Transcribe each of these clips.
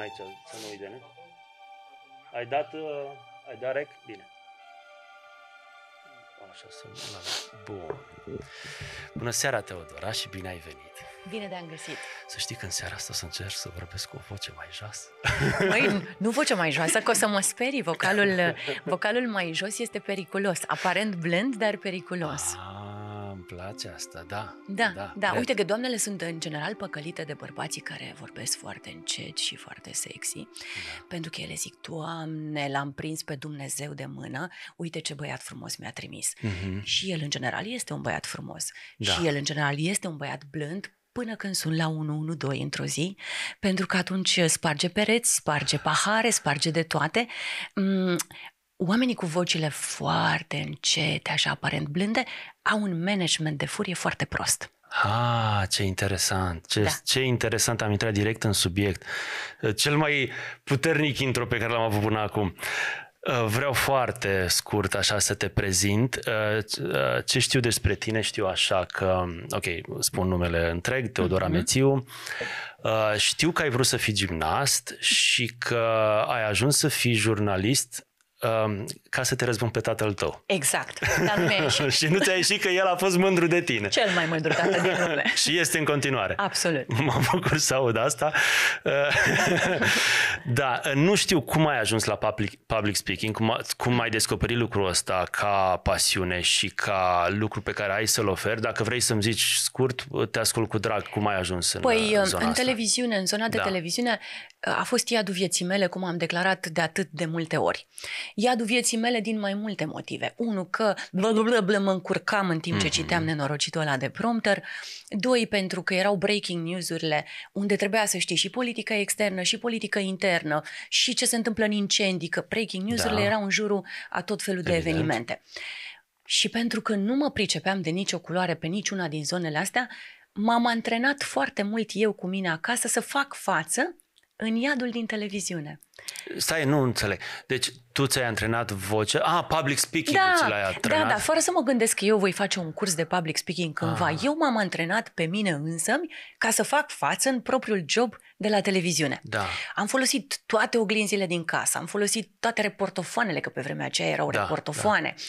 ce să nu uite, ne? Ai dat, uh, ai dat rec? Bine. Așa să Bun. Bună seara, Teodora, și bine ai venit. Bine te-am găsit. Să știi că în seara asta să încerc să vorbesc cu o voce mai jos. Măi, nu voce mai joasă, că o să mă sperii. Vocalul, vocalul mai jos este periculos. Aparent blând, dar periculos. Ah, place asta, da. Da, da. da. Cred. Uite că doamnele sunt în general păcălite de bărbații care vorbesc foarte încet și foarte sexy, da. pentru că ele zic, Doamne, l-am prins pe Dumnezeu de mână, uite ce băiat frumos mi-a trimis. Mm-hmm. Și el în general este un băiat frumos. Da. Și el în general este un băiat blând, până când sunt la 112 într-o zi, pentru că atunci sparge pereți, sparge pahare, sparge de toate. Mm, oamenii cu vocile foarte încete, așa aparent blânde, au un management de furie foarte prost. Ah, ce interesant! Ce, da. ce interesant, am intrat direct în subiect. Uh, cel mai puternic intro pe care l-am avut până acum. Uh, vreau foarte scurt așa să te prezint. Uh, ce știu despre tine știu așa că, um, ok, spun numele întreg, Teodora mm-hmm. Mețiu. Știu că ai vrut să fii gimnast și că ai ajuns să fii jurnalist um, ca să te răzbun pe tatăl tău. Exact, dar nu și nu ți-a ieșit că el a fost mândru de tine. Cel mai mândru tată din lume. și este în continuare. Absolut. Mă bucur să aud asta. da, nu știu cum ai ajuns la public, public speaking, cum, cum ai descoperit lucrul ăsta ca pasiune și ca lucru pe care ai să-l oferi. Dacă vrei să-mi zici scurt, te ascult cu drag cum ai ajuns în, păi, în um, zona în asta. televiziune, în zona de da. televiziune, uh, a fost iadul vieții mele, cum am declarat de atât de multe ori iadul vieții mele din mai multe motive. Unu, că blă, blă, blă, mă încurcam în timp ce mhm. citeam nenorocitul ăla de prompter. Doi, pentru că erau breaking news-urile unde trebuia să știi și politică externă, și politică internă, și ce se întâmplă în incendii, că breaking news-urile da. erau în jurul a tot felul Evident. de evenimente. Și pentru că nu mă pricepeam de nicio culoare pe niciuna din zonele astea, m-am antrenat foarte mult eu cu mine acasă să fac față în iadul din televiziune. Stai, nu înțeleg. Deci tu ți-ai antrenat voce. Ah, public speaking da, ți l-ai da, antrenat. Da, da, fără să mă gândesc că eu voi face un curs de public speaking cândva. Ah. Eu m-am antrenat pe mine însă ca să fac față în propriul job de la televiziune. Da. Am folosit toate oglinzile din casă, am folosit toate reportofoanele, că pe vremea aceea erau da, da. reportofoane. Da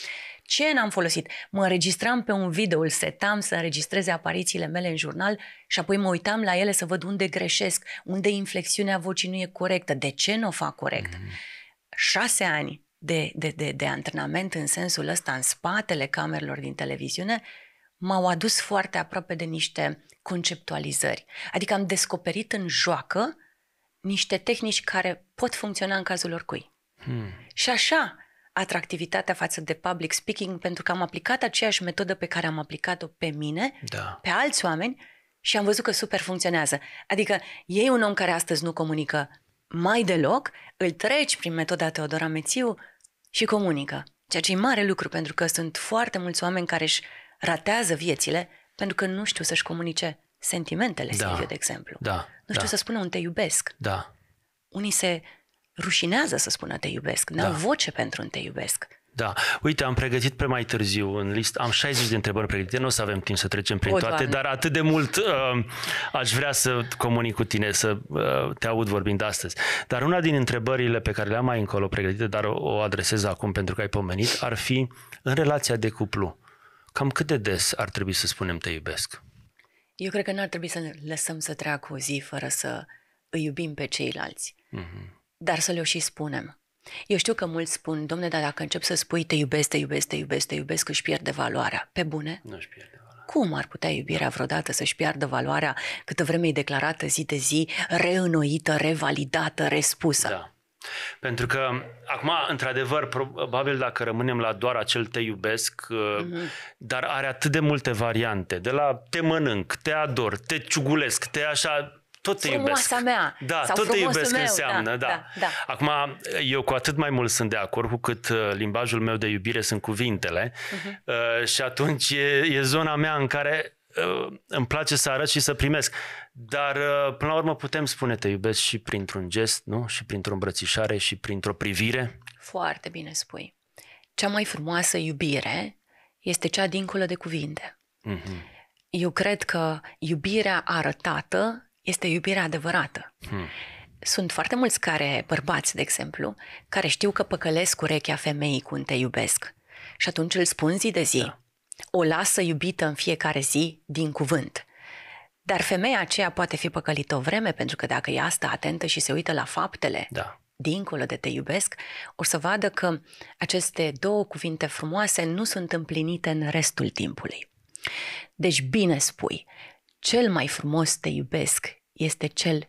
ce n-am folosit? Mă înregistram pe un video, îl setam să înregistreze aparițiile mele în jurnal și apoi mă uitam la ele să văd unde greșesc, unde inflexiunea vocii nu e corectă, de ce nu o fac corect. Mm-hmm. Șase ani de, de, de, de antrenament în sensul ăsta, în spatele camerelor din televiziune, m-au adus foarte aproape de niște conceptualizări. Adică am descoperit în joacă niște tehnici care pot funcționa în cazul oricui. Hmm. Și așa, atractivitatea față de public speaking pentru că am aplicat aceeași metodă pe care am aplicat-o pe mine, da. pe alți oameni și am văzut că super funcționează. Adică ei un om care astăzi nu comunică mai deloc, îl treci prin metoda Teodora Mețiu și comunică. Ceea ce e mare lucru pentru că sunt foarte mulți oameni care își ratează viețile pentru că nu știu să-și comunice sentimentele, da. eu, de exemplu. Da. Nu știu da. să spună un te iubesc. Da. Unii se rușinează să spună te iubesc, n-au da. voce pentru un te iubesc. Da. Uite, am pregătit pe mai târziu în list, am 60 de întrebări pregătite, nu o să avem timp să trecem prin o, toate, doamne. dar atât de mult uh, aș vrea să comunic cu tine, să uh, te aud vorbind astăzi. Dar una din întrebările pe care le-am mai încolo pregătite, dar o, o adresez acum pentru că ai pomenit, ar fi în relația de cuplu. Cam cât de des ar trebui să spunem te iubesc? Eu cred că n-ar trebui să ne lăsăm să treacă o zi fără să îi iubim pe ceilalți. Mm-hmm dar să le o și spunem. Eu știu că mulți spun, domne, dar dacă încep să spui te iubesc, te iubesc, te iubesc, te iubesc, își pierde valoarea. Pe bune? Nu își pierde valoarea. Cum ar putea iubirea da. vreodată să-și piardă valoarea câtă vreme e declarată zi de zi, reînnoită, revalidată, respusă? Da. Pentru că, acum, într-adevăr, probabil dacă rămânem la doar acel te iubesc, mm-hmm. dar are atât de multe variante, de la te mănânc, te ador, te ciugulesc, te așa, tot te Frumoasa iubesc. mea. Da, sau tot te iubesc meu. înseamnă, da, da, da. da. Acum, eu cu atât mai mult sunt de acord cu cât uh, limbajul meu de iubire sunt cuvintele uh-huh. uh, și atunci e, e zona mea în care uh, îmi place să arăt și să primesc. Dar uh, până la urmă putem spune te iubesc și printr-un gest, nu? Și printr-o îmbrățișare și printr-o privire. Foarte bine spui. Cea mai frumoasă iubire este cea dincolo de cuvinte. Uh-huh. Eu cred că iubirea arătată este iubirea adevărată. Hmm. Sunt foarte mulți care, bărbați, de exemplu, care știu că păcălesc urechea femeii când te iubesc. Și atunci îl spun zi de zi. Da. O lasă iubită în fiecare zi din cuvânt. Dar femeia aceea poate fi păcălită o vreme, pentru că dacă e asta atentă și se uită la faptele da. dincolo de te iubesc, o să vadă că aceste două cuvinte frumoase nu sunt împlinite în restul timpului. Deci bine spui, cel mai frumos te iubesc este cel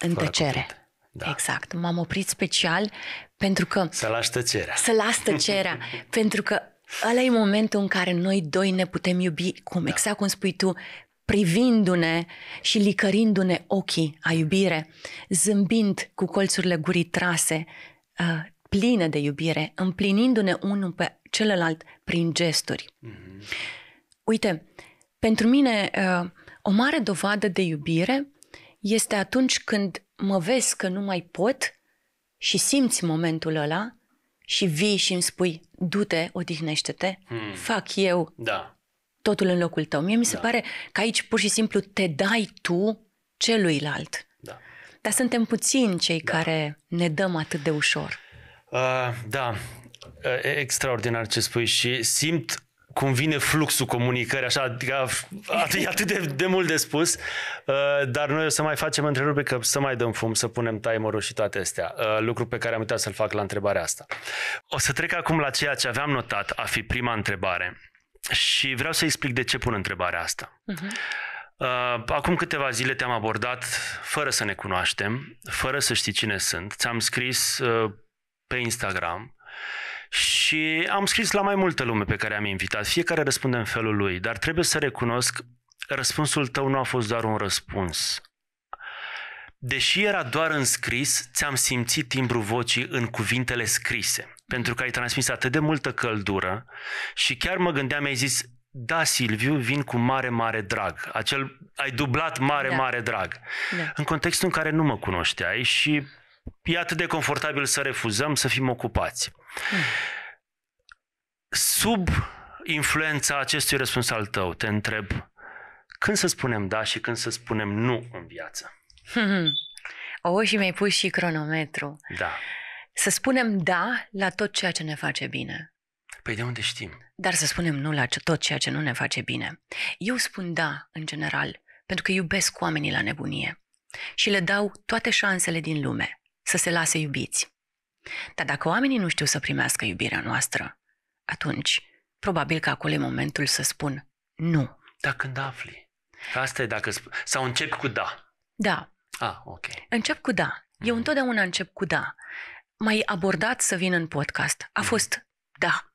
în Fără tăcere. Da. Exact. M-am oprit special pentru că... Să lași tăcerea. Să las tăcerea. pentru că ăla e momentul în care noi doi ne putem iubi, cum da. exact cum spui tu, privindu-ne și licărindu-ne ochii a iubire, zâmbind cu colțurile gurii trase, uh, pline de iubire, împlinindu-ne unul pe celălalt prin gesturi. Mm-hmm. Uite, pentru mine, uh, o mare dovadă de iubire este atunci când mă vezi că nu mai pot și simți momentul ăla și vii și îmi spui, du-te, odihnește-te, hmm. fac eu da. totul în locul tău. Mie mi se da. pare că aici pur și simplu te dai tu celuilalt. Da. Dar suntem puțini cei da. care ne dăm atât de ușor. Uh, da, extraordinar ce spui și simt cum vine fluxul comunicării, așa, adică e atât de, de mult de spus, uh, dar noi o să mai facem întrerupe că să mai dăm fum, să punem timerul și toate astea, uh, lucru pe care am uitat să-l fac la întrebarea asta. O să trec acum la ceea ce aveam notat a fi prima întrebare și vreau să explic de ce pun întrebarea asta. Uh-huh. Acum câteva zile te-am abordat fără să ne cunoaștem, fără să știi cine sunt. Ți-am scris uh, pe Instagram și am scris la mai multe lume pe care am invitat. Fiecare răspunde în felul lui, dar trebuie să recunosc, răspunsul tău nu a fost doar un răspuns. Deși era doar în scris, ți-am simțit timbru vocii în cuvintele scrise, pentru că ai transmis atât de multă căldură și chiar mă gândeam, ai zis, da, Silviu, vin cu mare, mare drag. Acel, ai dublat mare, da. mare drag. Da. În contextul în care nu mă cunoșteai și e atât de confortabil să refuzăm să fim ocupați. Sub influența acestui răspuns al tău, te întreb când să spunem da și când să spunem nu în viață. O, și mi-ai pus și cronometru. Da. Să spunem da la tot ceea ce ne face bine. Păi de unde știm? Dar să spunem nu la tot ceea ce nu ne face bine. Eu spun da, în general, pentru că iubesc oamenii la nebunie și le dau toate șansele din lume să se lase iubiți. Dar dacă oamenii nu știu să primească iubirea noastră, atunci probabil că acolo e momentul să spun nu. Dar când afli. Asta e dacă... Sau încep cu da. Da. Ah, ok. Încep cu da. Eu mm întotdeauna încep cu da. Mai abordat să vin în podcast. A mm fost da.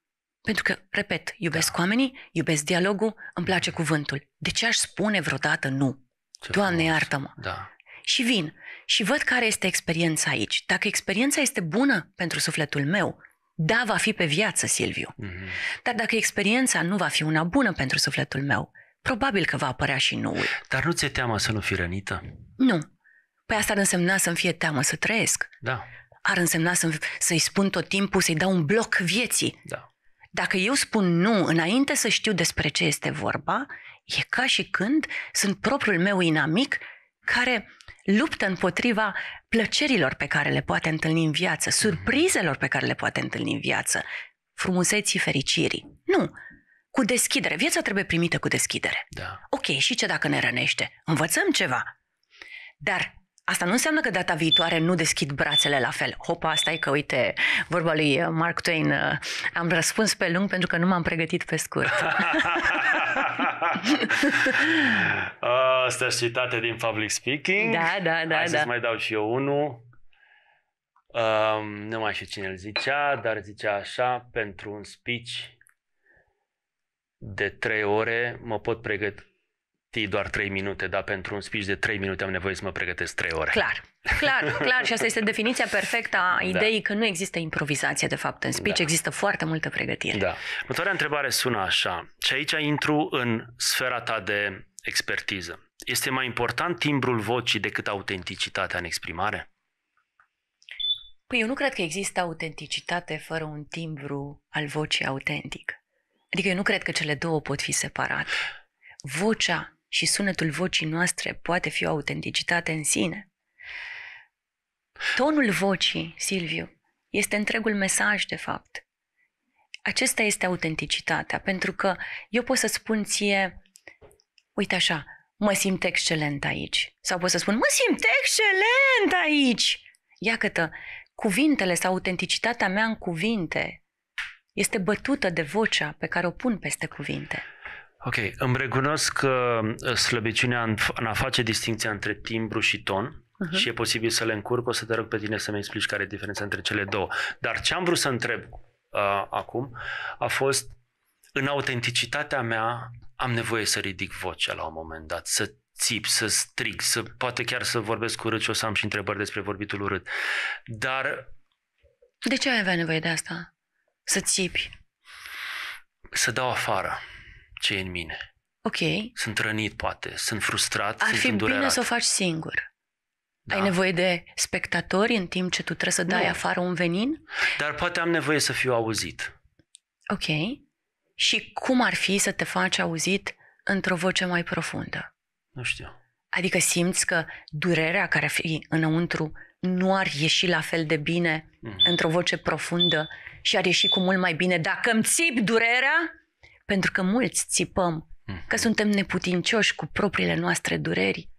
Pentru că, repet, iubesc da. oamenii, iubesc dialogul, îmi place cuvântul. De ce aș spune vreodată nu? Ce Doamne, frumos. iartă-mă! Da. Și vin și văd care este experiența aici. Dacă experiența este bună pentru sufletul meu, da, va fi pe viață, Silviu. Mm-hmm. Dar dacă experiența nu va fi una bună pentru sufletul meu, probabil că va apărea și noul. Dar nu ți-e teamă să nu fii rănită? Nu. Păi asta ar însemna să-mi fie teamă să trăiesc. Da. Ar însemna să-mi, să-i spun tot timpul, să-i dau un bloc vieții. Da. Dacă eu spun nu înainte să știu despre ce este vorba, e ca și când sunt propriul meu inamic care luptă împotriva plăcerilor pe care le poate întâlni în viață, surprizelor pe care le poate întâlni în viață, frumuseții fericirii. Nu! Cu deschidere. Viața trebuie primită cu deschidere. Da. Ok, și ce dacă ne rănește? Învățăm ceva. Dar Asta nu înseamnă că data viitoare nu deschid brațele la fel. Hopa, asta e că, uite, vorba lui Mark Twain, uh, am răspuns pe lung pentru că nu m-am pregătit pe scurt. Asta citate din public speaking. Da, da, da. Hai da. să mai dau și eu unul. Um, nu mai știu cine îl zicea, dar zicea așa, pentru un speech de 3 ore mă pot pregăti doar 3 minute, dar pentru un speech de 3 minute am nevoie să mă pregătesc 3 ore. Clar. Clar, clar. Și asta este definiția perfectă a da. ideii da. că nu există improvizație, de fapt, în speech. Da. Există foarte multă pregătire. Da. Următoarea întrebare sună așa. Și aici intru în sfera ta de expertiză. Este mai important timbrul vocii decât autenticitatea în exprimare? Păi eu nu cred că există autenticitate fără un timbru al vocii autentic. Adică eu nu cred că cele două pot fi separate. Vocea și sunetul vocii noastre poate fi o autenticitate în sine. Tonul vocii, Silviu, este întregul mesaj, de fapt. Acesta este autenticitatea, pentru că eu pot să spun ție, uite așa, mă simt excelent aici. Sau pot să spun, mă simt excelent aici. Iacătă, cuvintele sau autenticitatea mea în cuvinte este bătută de vocea pe care o pun peste cuvinte. Ok, îmi recunosc că uh, slăbiciunea în a face distinția între timbru și ton, uh-huh. și e posibil să le încurc, o să te rog pe tine să-mi explici care e diferența între cele două. Dar ce am vrut să întreb uh, acum a fost, în autenticitatea mea, am nevoie să ridic vocea la un moment dat, să țip, să strig, să poate chiar să vorbesc urât și o să am și întrebări despre vorbitul urât. Dar... De ce ai avea nevoie de asta? Să țipi? Să dau afară ce e în mine. Ok. Sunt rănit, poate, sunt frustrat, Ar sunt fi îndurerat. bine să o faci singur. Da. Ai nevoie de spectatori în timp ce tu trebuie să dai nu. afară un venin? Dar poate am nevoie să fiu auzit. Ok. Și cum ar fi să te faci auzit într-o voce mai profundă? Nu știu. Adică simți că durerea care ar fi înăuntru nu ar ieși la fel de bine mm-hmm. într-o voce profundă și ar ieși cu mult mai bine dacă îmi țip durerea? Pentru că mulți țipăm mm-hmm. că mhm. suntem neputincioși cu propriile noastre dureri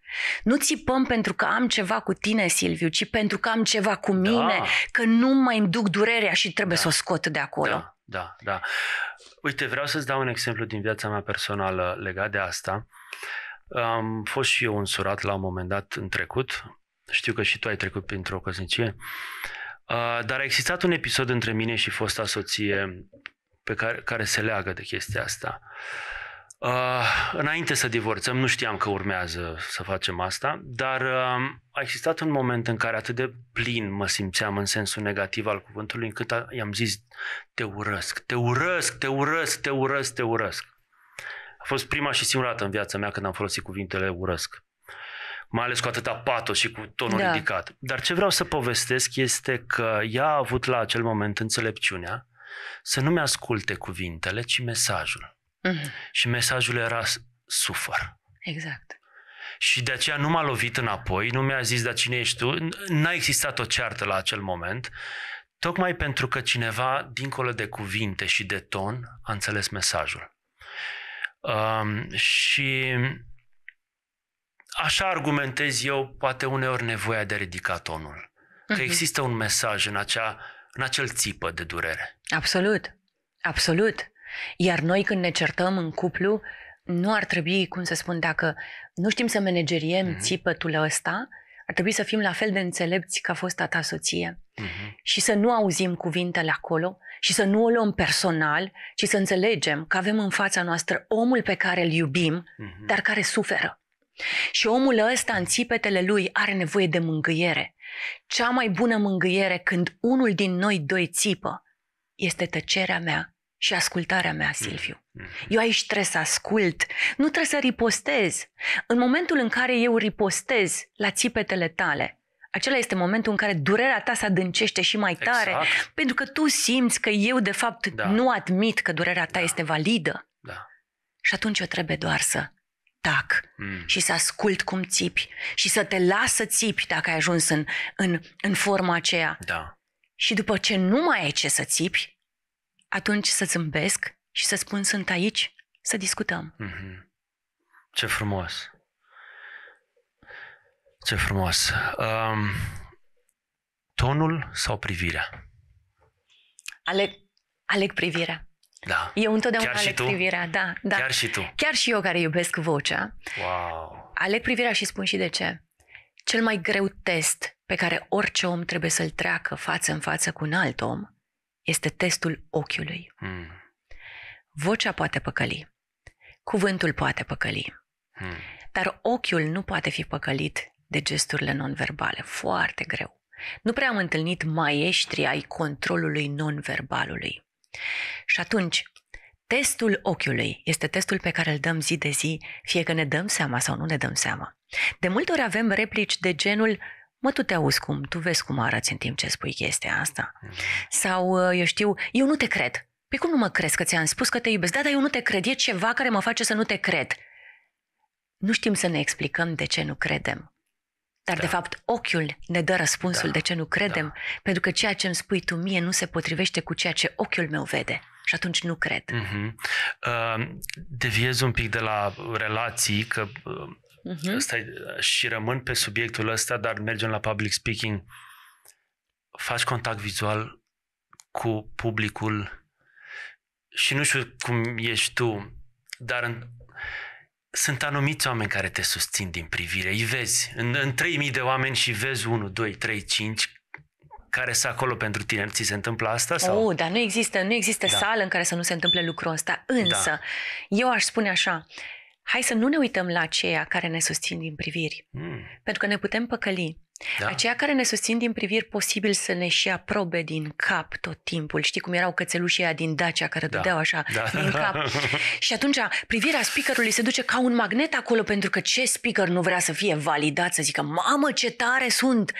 nu țipăm pentru că am ceva cu tine, Silviu, ci pentru că am ceva cu mine, da. că nu mai îmi duc durerea și trebuie da. să o scot de acolo. Da, da, da. Uite, vreau să-ți dau un exemplu din viața mea personală legat de asta. Am fost și eu însurat la un moment dat în trecut. Știu că și tu ai trecut printr-o căsnicie. Dar a existat un episod între mine și fosta soție pe care, care se leagă de chestia asta. Uh, Uh, înainte să divorțăm, nu știam că urmează să facem asta, dar uh, a existat un moment în care atât de plin mă simțeam în sensul negativ al cuvântului, încât a, i-am zis, te urăsc, te urăsc, te urăsc, te urăsc, te urăsc. A fost prima și singura dată în viața mea când am folosit cuvintele urăsc. Mai ales cu atâta patos și cu tonul da. ridicat. Dar ce vreau să povestesc este că ea a avut la acel moment înțelepciunea să nu mi asculte cuvintele, ci mesajul. Mhm. Și mesajul era sufăr. Exact. Și de aceea nu m-a lovit înapoi, nu mi-a zis, dar cine ești tu? N-a existat o ceartă la acel moment, tocmai pentru că cineva, dincolo de cuvinte și de ton, a înțeles mesajul. Um, și așa argumentez eu, poate uneori, nevoia de a ridica tonul. Că mhm. există un mesaj în, acea, în acel țipă de durere. Absolut, absolut. Iar noi când ne certăm în cuplu, nu ar trebui, cum să spun, dacă nu știm să manageriem mm-hmm. țipătul ăsta, ar trebui să fim la fel de înțelepți ca a fost ta soție mm-hmm. și să nu auzim cuvintele acolo și să nu o luăm personal, ci să înțelegem că avem în fața noastră omul pe care îl iubim, mm-hmm. dar care suferă. Și omul ăsta, în țipetele lui, are nevoie de mângâiere. Cea mai bună mângâiere când unul din noi doi țipă este tăcerea mea și ascultarea mea, Silviu. Mm. Mm. Eu aici trebuie să ascult, nu trebuie să ripostez. În momentul în care eu ripostez la țipetele tale, acela este momentul în care durerea ta se adâncește și mai tare, exact. pentru că tu simți că eu, de fapt, da. nu admit că durerea ta da. este validă. Da. Și atunci eu trebuie doar să tac mm. și să ascult cum țipi și să te las să țipi dacă ai ajuns în, în, în forma aceea. Da. Și după ce nu mai ai ce să țipi, atunci să zâmbesc și să spun sunt aici, să discutăm. Mm-hmm. Ce frumos! Ce frumos! Um, tonul sau privirea? Aleg, aleg privirea. Da. Eu întotdeauna Chiar aleg privirea, da, da. Chiar și tu. Chiar și eu care iubesc vocea. Wow. Aleg privirea și spun și de ce. Cel mai greu test pe care orice om trebuie să-l treacă față în față cu un alt om este testul ochiului. Mm. Vocea poate păcăli, cuvântul poate păcăli, mm. dar ochiul nu poate fi păcălit de gesturile non-verbale. Foarte greu. Nu prea am întâlnit maestri ai controlului non-verbalului. Și atunci, testul ochiului este testul pe care îl dăm zi de zi, fie că ne dăm seama sau nu ne dăm seama. De multe ori avem replici de genul mă, tu te auzi cum, tu vezi cum arăți în timp ce spui chestia asta. Mm. Sau, uh, eu știu, eu nu te cred. Pe păi cum nu mă crezi că ți-am spus că te iubesc? Da, dar eu nu te cred. E ceva care mă face să nu te cred. Nu știm să ne explicăm de ce nu credem. Dar, da. de fapt, ochiul ne dă răspunsul da. de ce nu da. credem, da. pentru că ceea ce îmi spui tu mie nu se potrivește cu ceea ce ochiul meu vede. Și atunci nu cred. Uh-huh. Uh, deviez un pic de la relații, că uh, Uh-huh. Asta e, și rămân pe subiectul ăsta, dar mergem la public speaking. Faci contact vizual cu publicul și nu știu cum ești tu, dar în, sunt anumiți oameni care te susțin din privire. Îi vezi în, în 3000 de oameni și vezi 1, 2, 3, 5 care sunt acolo pentru tine. Ți se întâmplă asta? Sau? Oh, dar nu există, nu există da. sală în care să nu se întâmple lucrul ăsta. Da. Însă, da. eu aș spune așa, hai să nu ne uităm la aceia care ne susțin din priviri, mm. pentru că ne putem păcăli. Da. Aceia care ne susțin din priviri, posibil să ne și aprobe din cap tot timpul. Știi cum erau cățelușii aia din Dacia care da. dădeau așa da. din cap? și atunci privirea speakerului se duce ca un magnet acolo pentru că ce speaker nu vrea să fie validat, să zică, mamă ce tare sunt!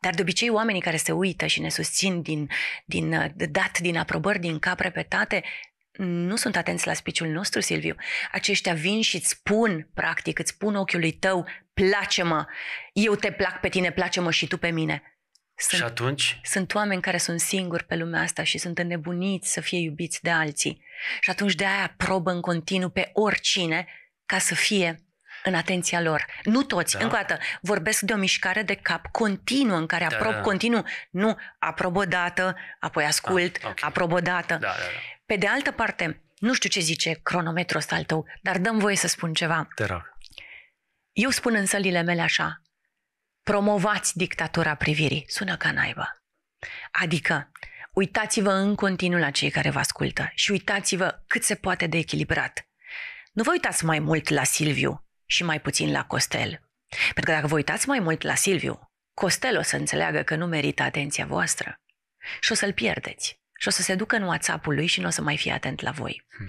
Dar de obicei oamenii care se uită și ne susțin din, din uh, dat din aprobări din cap repetate nu sunt atenți la spiciul nostru, Silviu. Aceștia vin și îți spun, practic, îți spun ochiului tău, place-mă, eu te plac pe tine, place-mă și tu pe mine. Sunt, și atunci? Sunt oameni care sunt singuri pe lumea asta și sunt înnebuniți să fie iubiți de alții. Și atunci de aia probă în continuu pe oricine ca să fie în atenția lor. Nu toți, da. încă o dată, vorbesc de o mișcare de cap continuă în care da, aprob da, da. continuu. Nu, aprob o dată, apoi ascult, ah, okay. aprob o dată. Da, da, da. Pe de altă parte, nu știu ce zice cronometrul ăsta al tău, dar dăm voie să spun ceva. Te rog. Eu spun în sălile mele așa, promovați dictatura privirii. Sună ca naiba. Adică, uitați-vă în continuu la cei care vă ascultă și uitați-vă cât se poate de echilibrat. Nu vă uitați mai mult la Silviu și mai puțin la Costel. Pentru că dacă vă uitați mai mult la Silviu, Costel o să înțeleagă că nu merită atenția voastră și o să-l pierdeți și o să se ducă în WhatsApp-ul lui și nu o să mai fie atent la voi. Hmm.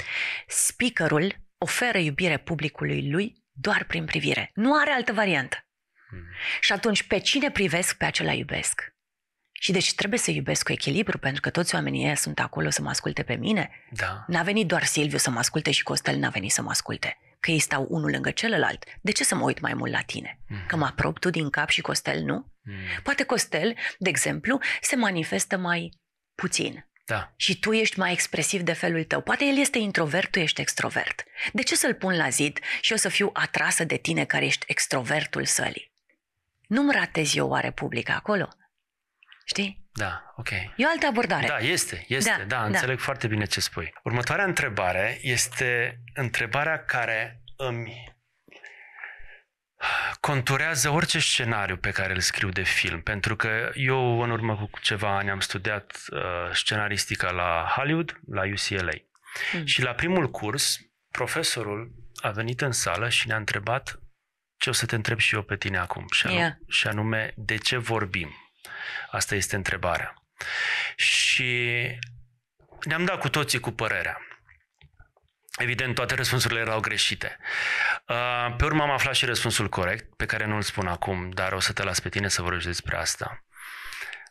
Speakerul oferă iubire publicului lui doar prin privire. Nu are altă variantă. Hmm. Și atunci, pe cine privesc, pe acela iubesc. Și deci trebuie să iubesc cu echilibru, pentru că toți oamenii ei sunt acolo să mă asculte pe mine. Da. N-a venit doar Silviu să mă asculte și Costel n-a venit să mă asculte. Că ei stau unul lângă celălalt. De ce să mă uit mai mult la tine? Mm-hmm. Că mă aprop tu din cap și Costel nu? Mm. Poate Costel, de exemplu, se manifestă mai puțin. Da. Și tu ești mai expresiv de felul tău. Poate el este introvert, tu ești extrovert. De ce să-l pun la zid și o să fiu atrasă de tine care ești extrovertul sălii? Nu-mi ratez eu oare publica acolo? Știi? Da, ok. E o altă abordare. Da, este, este, da, da, da. înțeleg da. foarte bine ce spui. Următoarea întrebare este întrebarea care îmi conturează orice scenariu pe care îl scriu de film, pentru că eu în urmă cu ceva ani am studiat uh, scenaristica la Hollywood, la UCLA. Mm. Și la primul curs, profesorul a venit în sală și ne-a întrebat ce o să te întreb și eu pe tine acum, și anume, yeah. și anume de ce vorbim. Asta este întrebarea. Și ne-am dat cu toții cu părerea. Evident, toate răspunsurile erau greșite. Uh, pe urmă am aflat și răspunsul corect, pe care nu-l spun acum, dar o să te las pe tine să vorbești despre asta.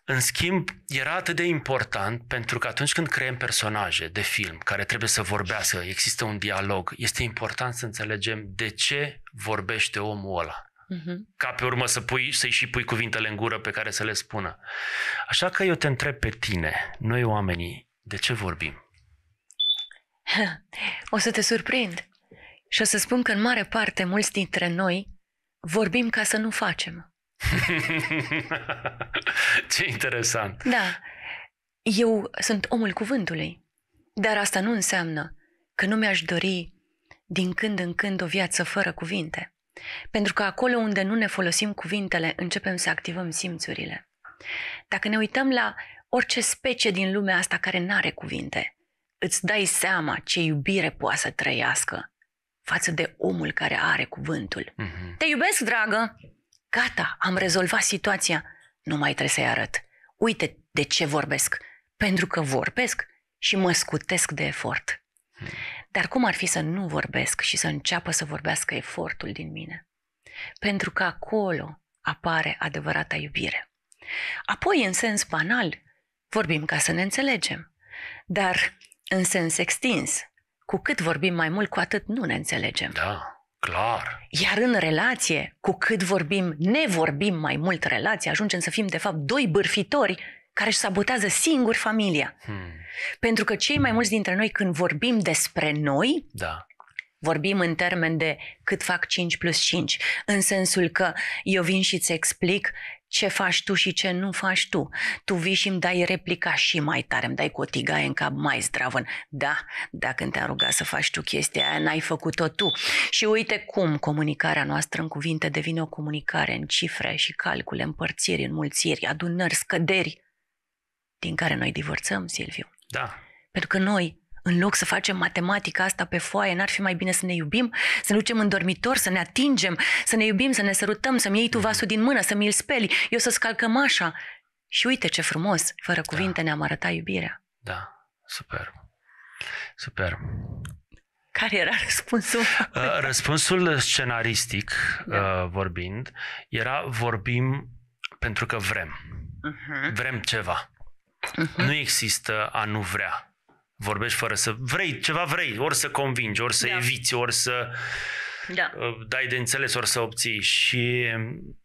În schimb, era atât de important pentru că atunci când creăm personaje de film care trebuie să vorbească, există un dialog, este important să înțelegem de ce vorbește omul ăla. Uh-huh. Ca pe urmă să pui, să-i și pui cuvintele în gură pe care să le spună. Așa că eu te întreb pe tine, noi oamenii, de ce vorbim? O să te surprind și o să spun că în mare parte mulți dintre noi vorbim ca să nu facem. Ce interesant! Da, eu sunt omul cuvântului, dar asta nu înseamnă că nu mi-aș dori din când în când o viață fără cuvinte. Pentru că acolo unde nu ne folosim cuvintele, începem să activăm simțurile. Dacă ne uităm la orice specie din lumea asta care nu are cuvinte, îți dai seama ce iubire poate să trăiască față de omul care are cuvântul. Mm-hmm. Te iubesc, dragă! Gata, am rezolvat situația. Nu mai trebuie să-i arăt. Uite de ce vorbesc. Pentru că vorbesc și mă scutesc de efort. Mm. Dar cum ar fi să nu vorbesc și să înceapă să vorbească efortul din mine? Pentru că acolo apare adevărata iubire. Apoi, în sens banal, vorbim ca să ne înțelegem. Dar în sens extins. Cu cât vorbim mai mult, cu atât nu ne înțelegem. Da, clar. Iar în relație, cu cât vorbim, ne vorbim mai mult relație, ajungem să fim, de fapt, doi bârfitori care își sabotează singuri familia. Hmm. Pentru că cei mai hmm. mulți dintre noi, când vorbim despre noi, da. Vorbim în termen de cât fac 5 plus 5, în sensul că eu vin și îți explic ce faci tu și ce nu faci tu. Tu vii și îmi dai replica și mai tare, îmi dai cu o tigaie în cap mai zdravăn. Da, dacă te a rugat să faci tu chestia aia, n-ai făcut-o tu. Și uite cum comunicarea noastră în cuvinte devine o comunicare în cifre și calcule, împărțiri, înmulțiri, adunări, scăderi, din care noi divorțăm, Silviu. Da. Pentru că noi în loc să facem matematica asta pe foaie, n-ar fi mai bine să ne iubim, să ne ducem în dormitor, să ne atingem, să ne iubim, să ne sărutăm, să-mi iei tu mhm. vasul din mână, să mi îl speli, eu să scalcăm așa. Și uite ce frumos, fără cuvinte da. ne-am arătat iubirea. Da, super. Super. Care era răspunsul? Uh, răspunsul scenaristic, da. Uh, vorbind, era vorbim pentru că vrem. Uh-huh. Vrem ceva. Uh-huh. Nu există a nu vrea vorbești fără să vrei, ceva vrei, ori să convingi, ori să da. eviți, ori să da. Uh, dai de înțeles, ori să obții și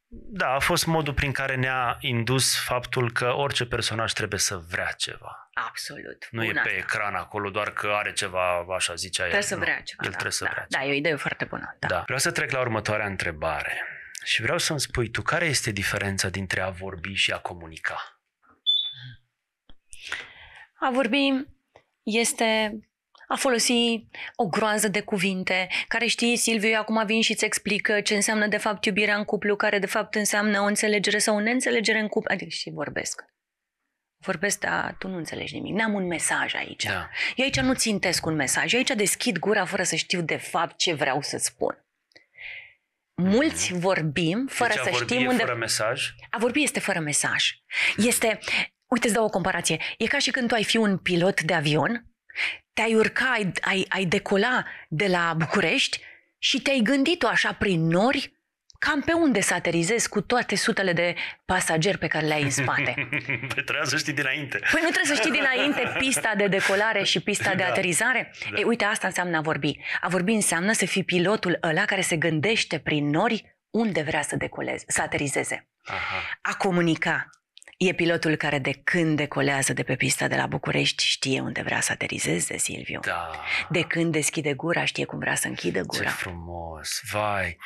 da, a fost modul prin care ne-a indus faptul că orice personaj trebuie să vrea ceva. Absolut. Nu bună e pe asta. ecran acolo doar că are ceva, așa zicea trebuie el. Să nu, vrea ceva, el da, trebuie să da, vrea ceva. Da, e o idee foarte bună. Da. da. Vreau să trec la următoarea întrebare și vreau să-mi spui tu care este diferența dintre a vorbi și a comunica? A vorbi este a folosi o groază de cuvinte, care știi, Silviu, eu acum vin și îți explică uh, ce înseamnă de fapt iubirea în cuplu, care de fapt înseamnă o înțelegere sau o neînțelegere în cuplu. Adică și vorbesc. Vorbesc, dar tu nu înțelegi nimic. N-am un mesaj aici. Da. Eu aici nu țintesc un mesaj. Eu aici deschid gura fără să știu de fapt ce vreau să spun. Mulți mhm. vorbim fără deci să vorbi știm unde... fără mesaj? A vorbi este fără mesaj. Este Uite, îți dau o comparație. E ca și când tu ai fi un pilot de avion, te-ai urca, ai, ai, ai decola de la București și te-ai gândit o așa prin nori cam pe unde să aterizezi cu toate sutele de pasageri pe care le ai în spate. Păi trebuie să știi dinainte. Păi nu trebuie să știi dinainte pista de decolare și pista de da. aterizare? Da. Ei, uite, asta înseamnă a vorbi. A vorbi înseamnă să fii pilotul ăla care se gândește prin nori unde vrea să decoleze, să aterizeze. Aha. A comunica E pilotul care de când decolează de pe pista de la București știe unde vrea să aterizeze, Silviu. Da. De când deschide gura știe cum vrea să închidă gura. Ce frumos, vai.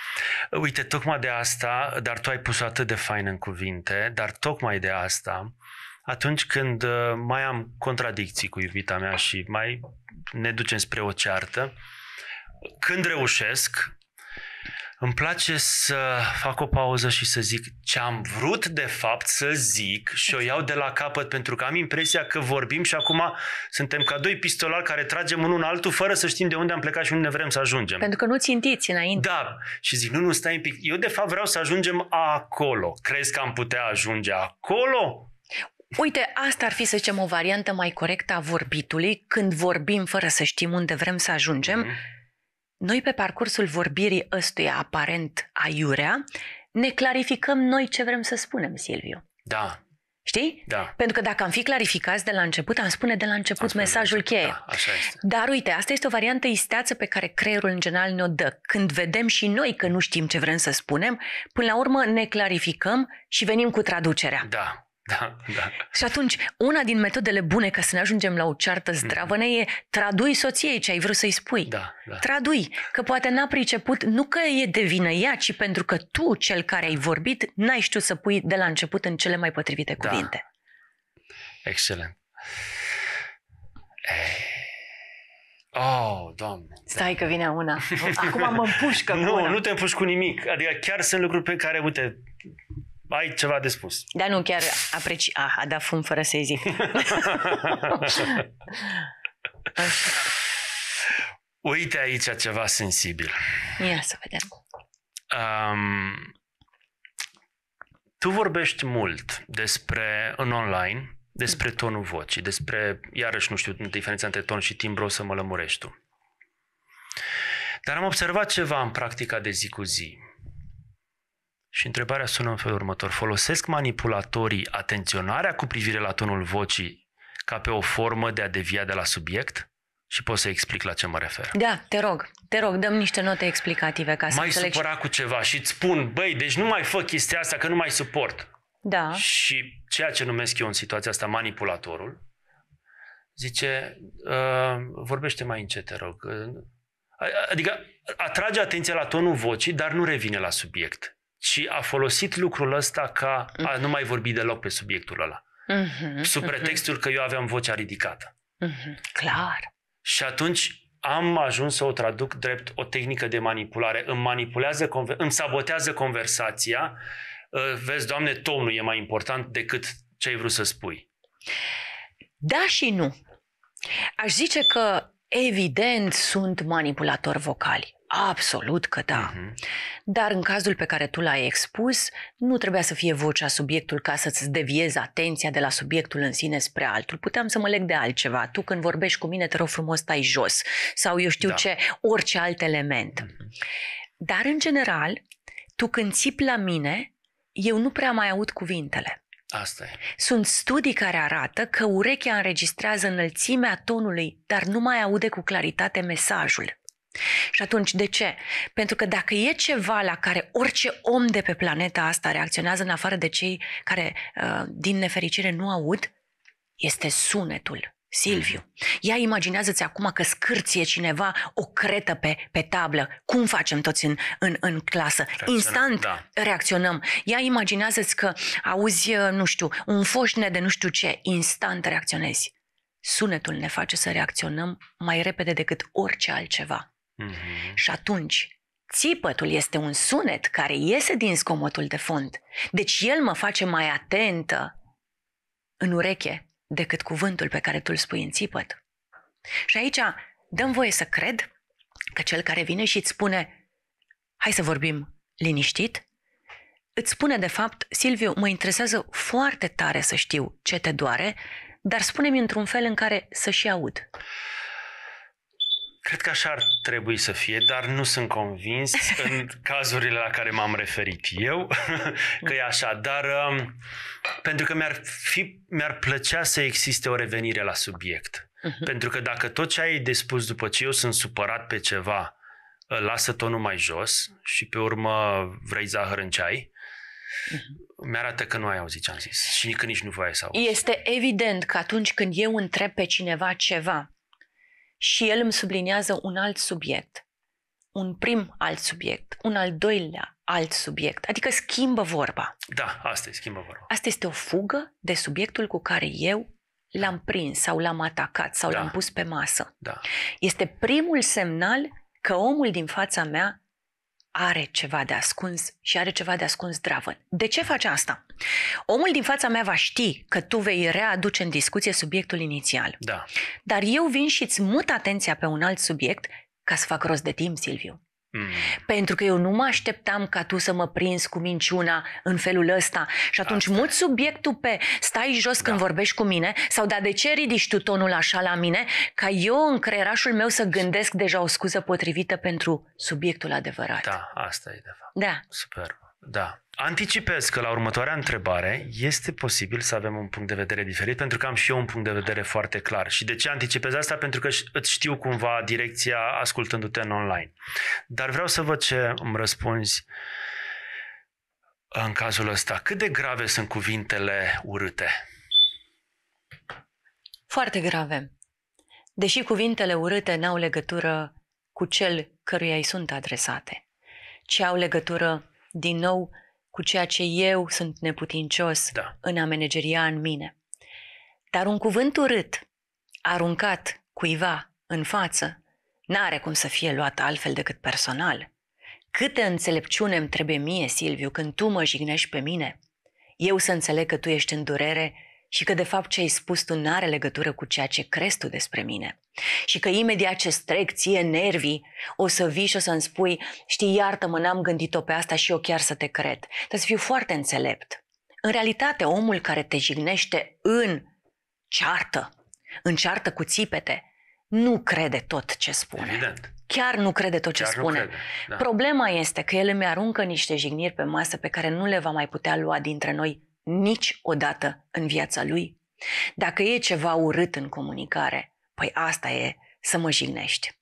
Uite, tocmai de asta, dar tu ai pus atât de fain în cuvinte, dar tocmai de asta, atunci când uh, mai am contradicții cu iubita mea și mai ne ducem spre o ceartă, când reușesc, îmi place să fac o pauză și să zic ce am vrut de fapt să zic și o iau de la capăt pentru că am impresia că vorbim și acum suntem ca doi pistolari care tragem unul în altul fără să știm de unde am plecat și unde vrem să ajungem. Pentru că nu țintiți înainte. Da. Și zic, nu, nu, stai un pic. Eu de fapt vreau să ajungem acolo. Crezi că am putea ajunge acolo? Uite, asta ar fi, să zicem, o variantă mai corectă a vorbitului când vorbim fără să știm unde vrem să ajungem. Mm-hmm noi pe parcursul vorbirii ăstuia aparent aiurea, ne clarificăm noi ce vrem să spunem, Silviu. Da. Știi? Da. Pentru că dacă am fi clarificați de la început, am spune de la început am mesajul cheie. Da, așa este. Dar uite, asta este o variantă isteață pe care creierul în general ne-o dă. Când vedem și noi că nu știm ce vrem să spunem, până la urmă ne clarificăm și venim cu traducerea. Da. Da, da. Și atunci, una din metodele bune ca să ne ajungem la o ceartă zdravănă mm-hmm. e tradui soției ce ai vrut să-i spui. Da, da. Tradui, că poate n-a priceput, nu că e de vină ea, ci pentru că tu, cel care ai vorbit, n-ai știut să pui de la început în cele mai potrivite da. cuvinte. da. Excelent. Eh. Oh, doamne. Stai că vine una. Acum mă împușcă nu, una. Nu, nu te împușc cu nimic. Adică chiar sunt lucruri pe care, uite, ai ceva de spus. Dar nu, chiar apreci... Ah, a dat fum fără să-i zic. Uite aici ceva sensibil. Ia să vedem. Um, tu vorbești mult despre, în online, despre mm. tonul vocii, despre, iarăși nu știu diferența între ton și timbru, o să mă lămurești tu. Dar am observat ceva în practica de zi cu zi. Și întrebarea sună în felul următor. Folosesc manipulatorii atenționarea cu privire la tonul vocii ca pe o formă de a devia de la subiect? Și pot să explic la ce mă refer. Da, te rog, te rog, dăm niște note explicative ca să mai înțeleg. supăra cu ceva și îți spun, băi, deci nu mai fă chestia asta că nu mai suport. Da. Și ceea ce numesc eu în situația asta manipulatorul, zice, uh, vorbește mai încet, te rog. Ă, adică atrage atenția la tonul vocii, dar nu revine la subiect și a folosit lucrul ăsta ca a mm. nu mai vorbi deloc pe subiectul ăla. Mm-hmm, sub mm-hmm. pretextul mm-hmm. că eu aveam vocea ridicată. Mm-hmm, clar. Și atunci am ajuns să o traduc drept o tehnică de manipulare. Îmi manipulează, îmi sabotează conversația. Ă, vezi, Doamne, tonul e mai important decât ce ai vrut să spui. Da și nu. Aș zice că, evident, sunt manipulatori vocali. Absolut că da. Mhm. Dar în cazul pe care tu l-ai expus, nu trebuia să fie vocea subiectul ca să-ți deviezi atenția de la subiectul în sine spre altul. Puteam să mă leg de altceva. Tu când vorbești cu mine, te rog frumos, stai jos. Sau eu știu da. ce, orice alt element. Mhm. Dar în general, tu când țip la mine, eu nu prea mai aud cuvintele. Asta e. Sunt studii care arată că urechea înregistrează înălțimea tonului, dar nu mai aude cu claritate mesajul. Și atunci, de ce? Pentru că dacă e ceva la care orice om de pe planeta asta reacționează în afară de cei care, uh, din nefericire, nu aud, este sunetul. Silviu, mhm. ia imaginează-ți acum că scârție cineva o cretă pe, pe tablă. Cum facem toți în, în, în clasă? Reacționăm, Instant da. reacționăm. Ia imaginează-ți că auzi, uh, nu știu, un foșne de nu știu ce. Instant reacționezi. Sunetul ne face să reacționăm mai repede decât orice altceva. Mm-hmm. Și atunci, țipătul este un sunet care iese din scomotul de fond. Deci el mă face mai atentă în ureche decât cuvântul pe care tu îl spui în țipăt. Și aici dăm voie să cred că cel care vine și îți spune hai să vorbim liniștit, îți spune de fapt, Silviu, mă interesează foarte tare să știu ce te doare, dar spune-mi într-un fel în care să și aud. Cred că așa ar trebui să fie, dar nu sunt convins în cazurile la care m-am referit eu că e așa, dar um, pentru că mi-ar, fi, mi-ar plăcea să existe o revenire la subiect. Uh-huh. Pentru că dacă tot ce ai de spus după ce eu sunt supărat pe ceva, lasă tonul mai jos și pe urmă vrei zahăr în ceai, uh-huh. mi-arată că nu ai auzit ce am zis și că nici nu voiai să auzi. Este evident că atunci când eu întreb pe cineva ceva, și el îmi subliniază un alt subiect, un prim alt subiect, un al doilea alt subiect, adică schimbă vorba. Da, asta e, schimbă vorba. Asta este o fugă de subiectul cu care eu l-am prins sau l-am atacat sau da. l-am pus pe masă. Da. Este primul semnal că omul din fața mea are ceva de ascuns și are ceva de ascuns dravă. De ce face asta? Omul din fața mea va ști că tu vei readuce în discuție subiectul inițial. Da. Dar eu vin și îți mut atenția pe un alt subiect ca să fac rost de timp, Silviu. Mm. Pentru că eu nu mă așteptam ca tu să mă prinzi cu minciuna în felul ăsta. Și atunci Asta. mut subiectul pe stai jos da. când vorbești cu mine sau da, de ce ridici tu tonul așa la mine? Ca eu în creierașul meu să gândesc deja o scuză potrivită pentru subiectul adevărat. Da, asta e de fapt. Da. Super. Da. Anticipez că la următoarea întrebare este posibil să avem un punct de vedere diferit, pentru că am și eu un punct de vedere foarte clar. Și de ce anticipez asta? Pentru că îți știu cumva direcția ascultându-te în online. Dar vreau să văd ce îmi răspunzi în cazul ăsta. Cât de grave sunt cuvintele urâte? Foarte grave. Deși cuvintele urâte n-au legătură cu cel căruia îi sunt adresate, ci au legătură, din nou, cu ceea ce eu sunt neputincios da. în a manageria în mine. Dar un cuvânt urât, aruncat cuiva în față, n-are cum să fie luat altfel decât personal. Câte înțelepciune îmi trebuie mie, Silviu, când tu mă jignești pe mine? Eu să înțeleg că tu ești în durere și că de fapt ce ai spus tu n-are legătură cu ceea ce crezi tu despre mine. Și că imediat ce strec ție nervii, o să vii și o să-mi spui, știi, iartă-mă, n-am gândit-o pe asta și eu chiar să te cred. Trebuie să fiu foarte înțelept. În realitate, omul care te jignește în ceartă, în ceartă cu țipete, nu crede tot ce spune. Evident. Chiar nu crede tot ce spune. Crede, da. Problema este că el îmi aruncă niște jigniri pe masă pe care nu le va mai putea lua dintre noi niciodată în viața lui? Dacă e ceva urât în comunicare, păi asta e să mă jignești.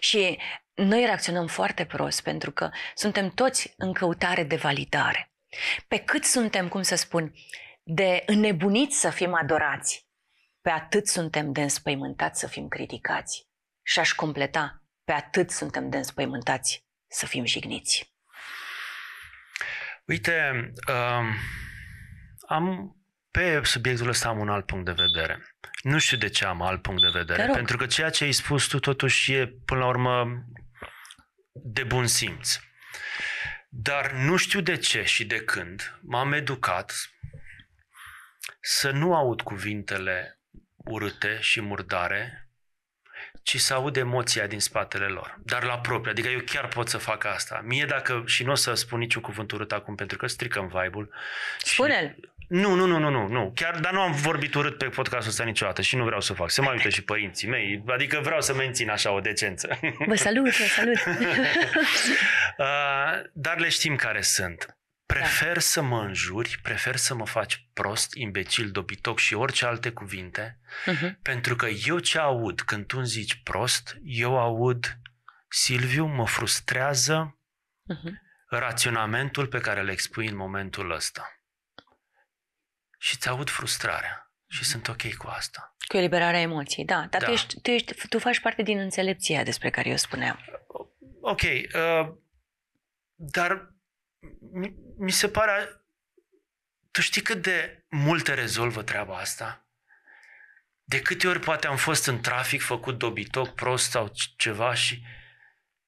Și noi reacționăm foarte prost pentru că suntem toți în căutare de validare. Pe cât suntem, cum să spun, de înnebuniți să fim adorați, pe atât suntem de înspăimântați să fim criticați. Și aș completa, pe atât suntem de înspăimântați să fim jigniți. Uite, uh, am pe subiectul ăsta am un alt punct de vedere. Nu știu de ce am alt punct de vedere, pentru că ceea ce ai spus tu totuși e până la urmă de bun simț. Dar nu știu de ce și de când m-am educat să nu aud cuvintele urâte și murdare, ci să aud emoția din spatele lor, dar la propriu. Adică eu chiar pot să fac asta. Mie dacă, și nu o să spun niciun cuvânt urât acum pentru că stricăm vibe-ul. Spune-l. Și, nu, nu, nu, nu, nu, nu. Chiar, dar nu am vorbit urât pe podcastul ăsta niciodată și nu vreau să fac. Se mai uită și părinții mei, adică vreau să mențin așa o decență. Vă salut, vă salut. uh, dar le știm care sunt. Prefer da. să mă înjuri, prefer să mă faci prost, imbecil, dobitoc și orice alte cuvinte, uh-huh. pentru că eu ce aud când tu îmi zici prost, eu aud Silviu mă frustrează uh-huh. raționamentul pe care le expui în momentul ăsta și îți aud frustrarea și sunt ok cu asta. Cu eliberarea emoției, da. Dar da. Tu, ești, tu, ești, tu faci parte din înțelepția despre care eu spuneam. Ok. Uh, dar mi, mi se pare... Tu știi cât de multe rezolvă treaba asta? De câte ori poate am fost în trafic, făcut dobitoc, prost sau ceva și... Uh,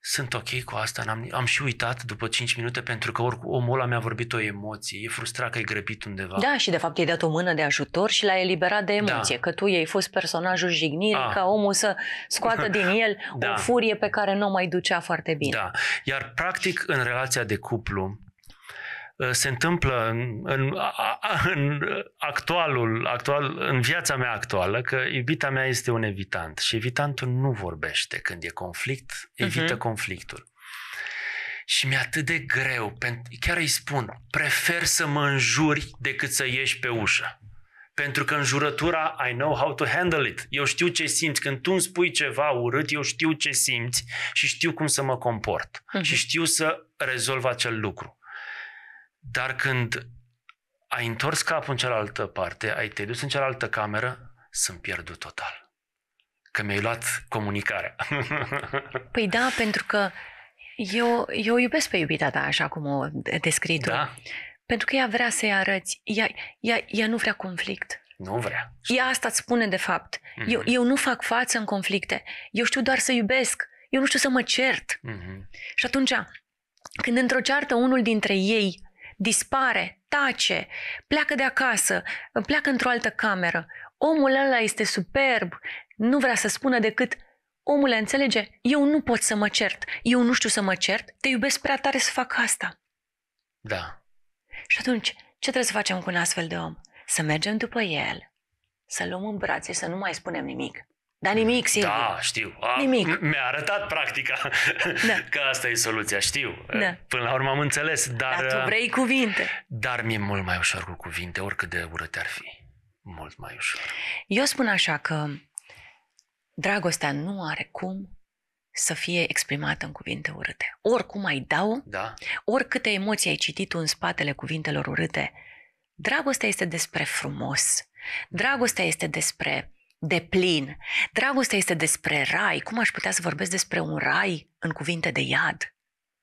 sunt ok cu asta, am am și uitat după 5 minute pentru că oricum omul ăla mi-a vorbit o emoție, e frustrat că ai grăbit undeva. Da, și de fapt i-ai dat o mână de ajutor și l-ai eliberat de da. emoție, da. că tu i-ai fost personajul jignirii, A. Ah. ca omul să scoată din el da. o furie pe care nu o mai ducea foarte bine. Da, iar practic în relația de cuplu, Uh, se întâmplă în, în, în actualul, actual, în viața mea actuală, că iubita mea este un evitant și evitantul nu vorbește când e conflict, evită uh-huh. conflictul. Și mi-e atât de greu, pentru, chiar îi spun, prefer să mă înjuri decât să ieși pe ușă. Pentru că în jurătura I know how to handle it. Eu știu ce simți. Când tu îmi spui ceva urât, eu știu ce simți și știu cum să mă comport. Uh-huh. Și știu să rezolv acel lucru. Dar când ai întors capul în cealaltă parte, ai te dus în cealaltă cameră, sunt pierdut total. Că mi-ai luat comunicarea. Păi da, pentru că eu, eu iubesc pe iubita ta așa cum o descrii tu. Da. Pentru că ea vrea să-i arăți. Ea, ea, ea nu vrea conflict. Nu vrea. Ea asta îți spune de fapt. Mm-hmm. Eu, mhm. eu nu fac față în conflicte. Eu știu doar să iubesc. Eu nu știu să mă cert. Mm-hmm. Și atunci, când într-o ceartă unul dintre ei dispare, tace, pleacă de acasă, pleacă într-o altă cameră. Omul ăla este superb, nu vrea să spună decât omul înțelege, eu nu pot să mă cert, eu nu știu să mă cert, te iubesc prea tare să fac asta. Da. Și atunci, ce trebuie să facem cu un astfel de om? Să mergem după el, să luăm în brațe, să nu mai spunem nimic. Dar nimic, Silviu. Da, știu. A, nimic. Mi-a arătat practica da. că asta e soluția, știu. Da. Până la urmă am înțeles, dar... Dar tu uh, vrei cuvinte. Dar mi-e mult mai ușor cu cuvinte, oricât de urâte ar fi. Mult mai ușor. Eu spun așa că dragostea nu are cum să fie exprimată în cuvinte urâte. Oricum ai dau, da. oricâte emoții ai citit în spatele cuvintelor urâte, dragostea este despre frumos, dragostea este despre de plin. Dragostea este despre rai. Cum aș putea să vorbesc despre un rai în cuvinte de iad?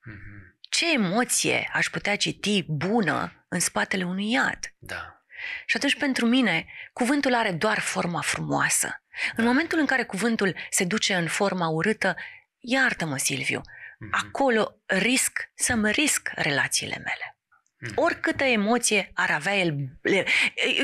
Mhm. Ce emoție aș putea citi bună în spatele unui iad? Da. Și atunci, pentru mine, cuvântul are doar forma frumoasă. În da. momentul în care cuvântul se duce în forma urâtă, iartă-mă, Silviu, mm-hmm. acolo risc să-mi risc relațiile mele. Mm. Oricâtă emoție ar avea el...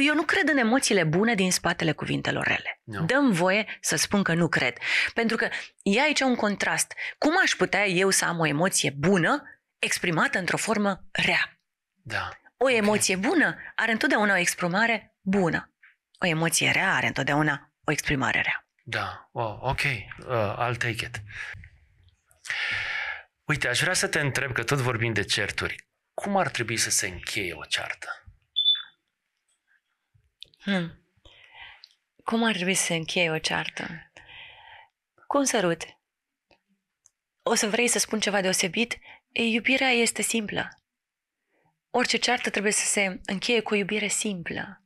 Eu nu cred în emoțiile bune din spatele cuvintelor rele. No. Dăm voie să spun că nu cred. Pentru că e aici un contrast. Cum aș putea eu să am o emoție bună exprimată într-o formă rea? Da. O emoție okay. bună are întotdeauna o exprimare bună. O emoție rea are întotdeauna o exprimare rea. Da, wow, ok, uh, I'll take it. Uite, aș vrea să te întreb, că tot vorbim de certuri cum ar trebui să se încheie o ceartă? Hmm. Cum ar trebui să se încheie o ceartă? Cu un sărut. O să vrei să spun ceva deosebit? iubirea este simplă. Orice ceartă trebuie să se încheie cu o iubire simplă.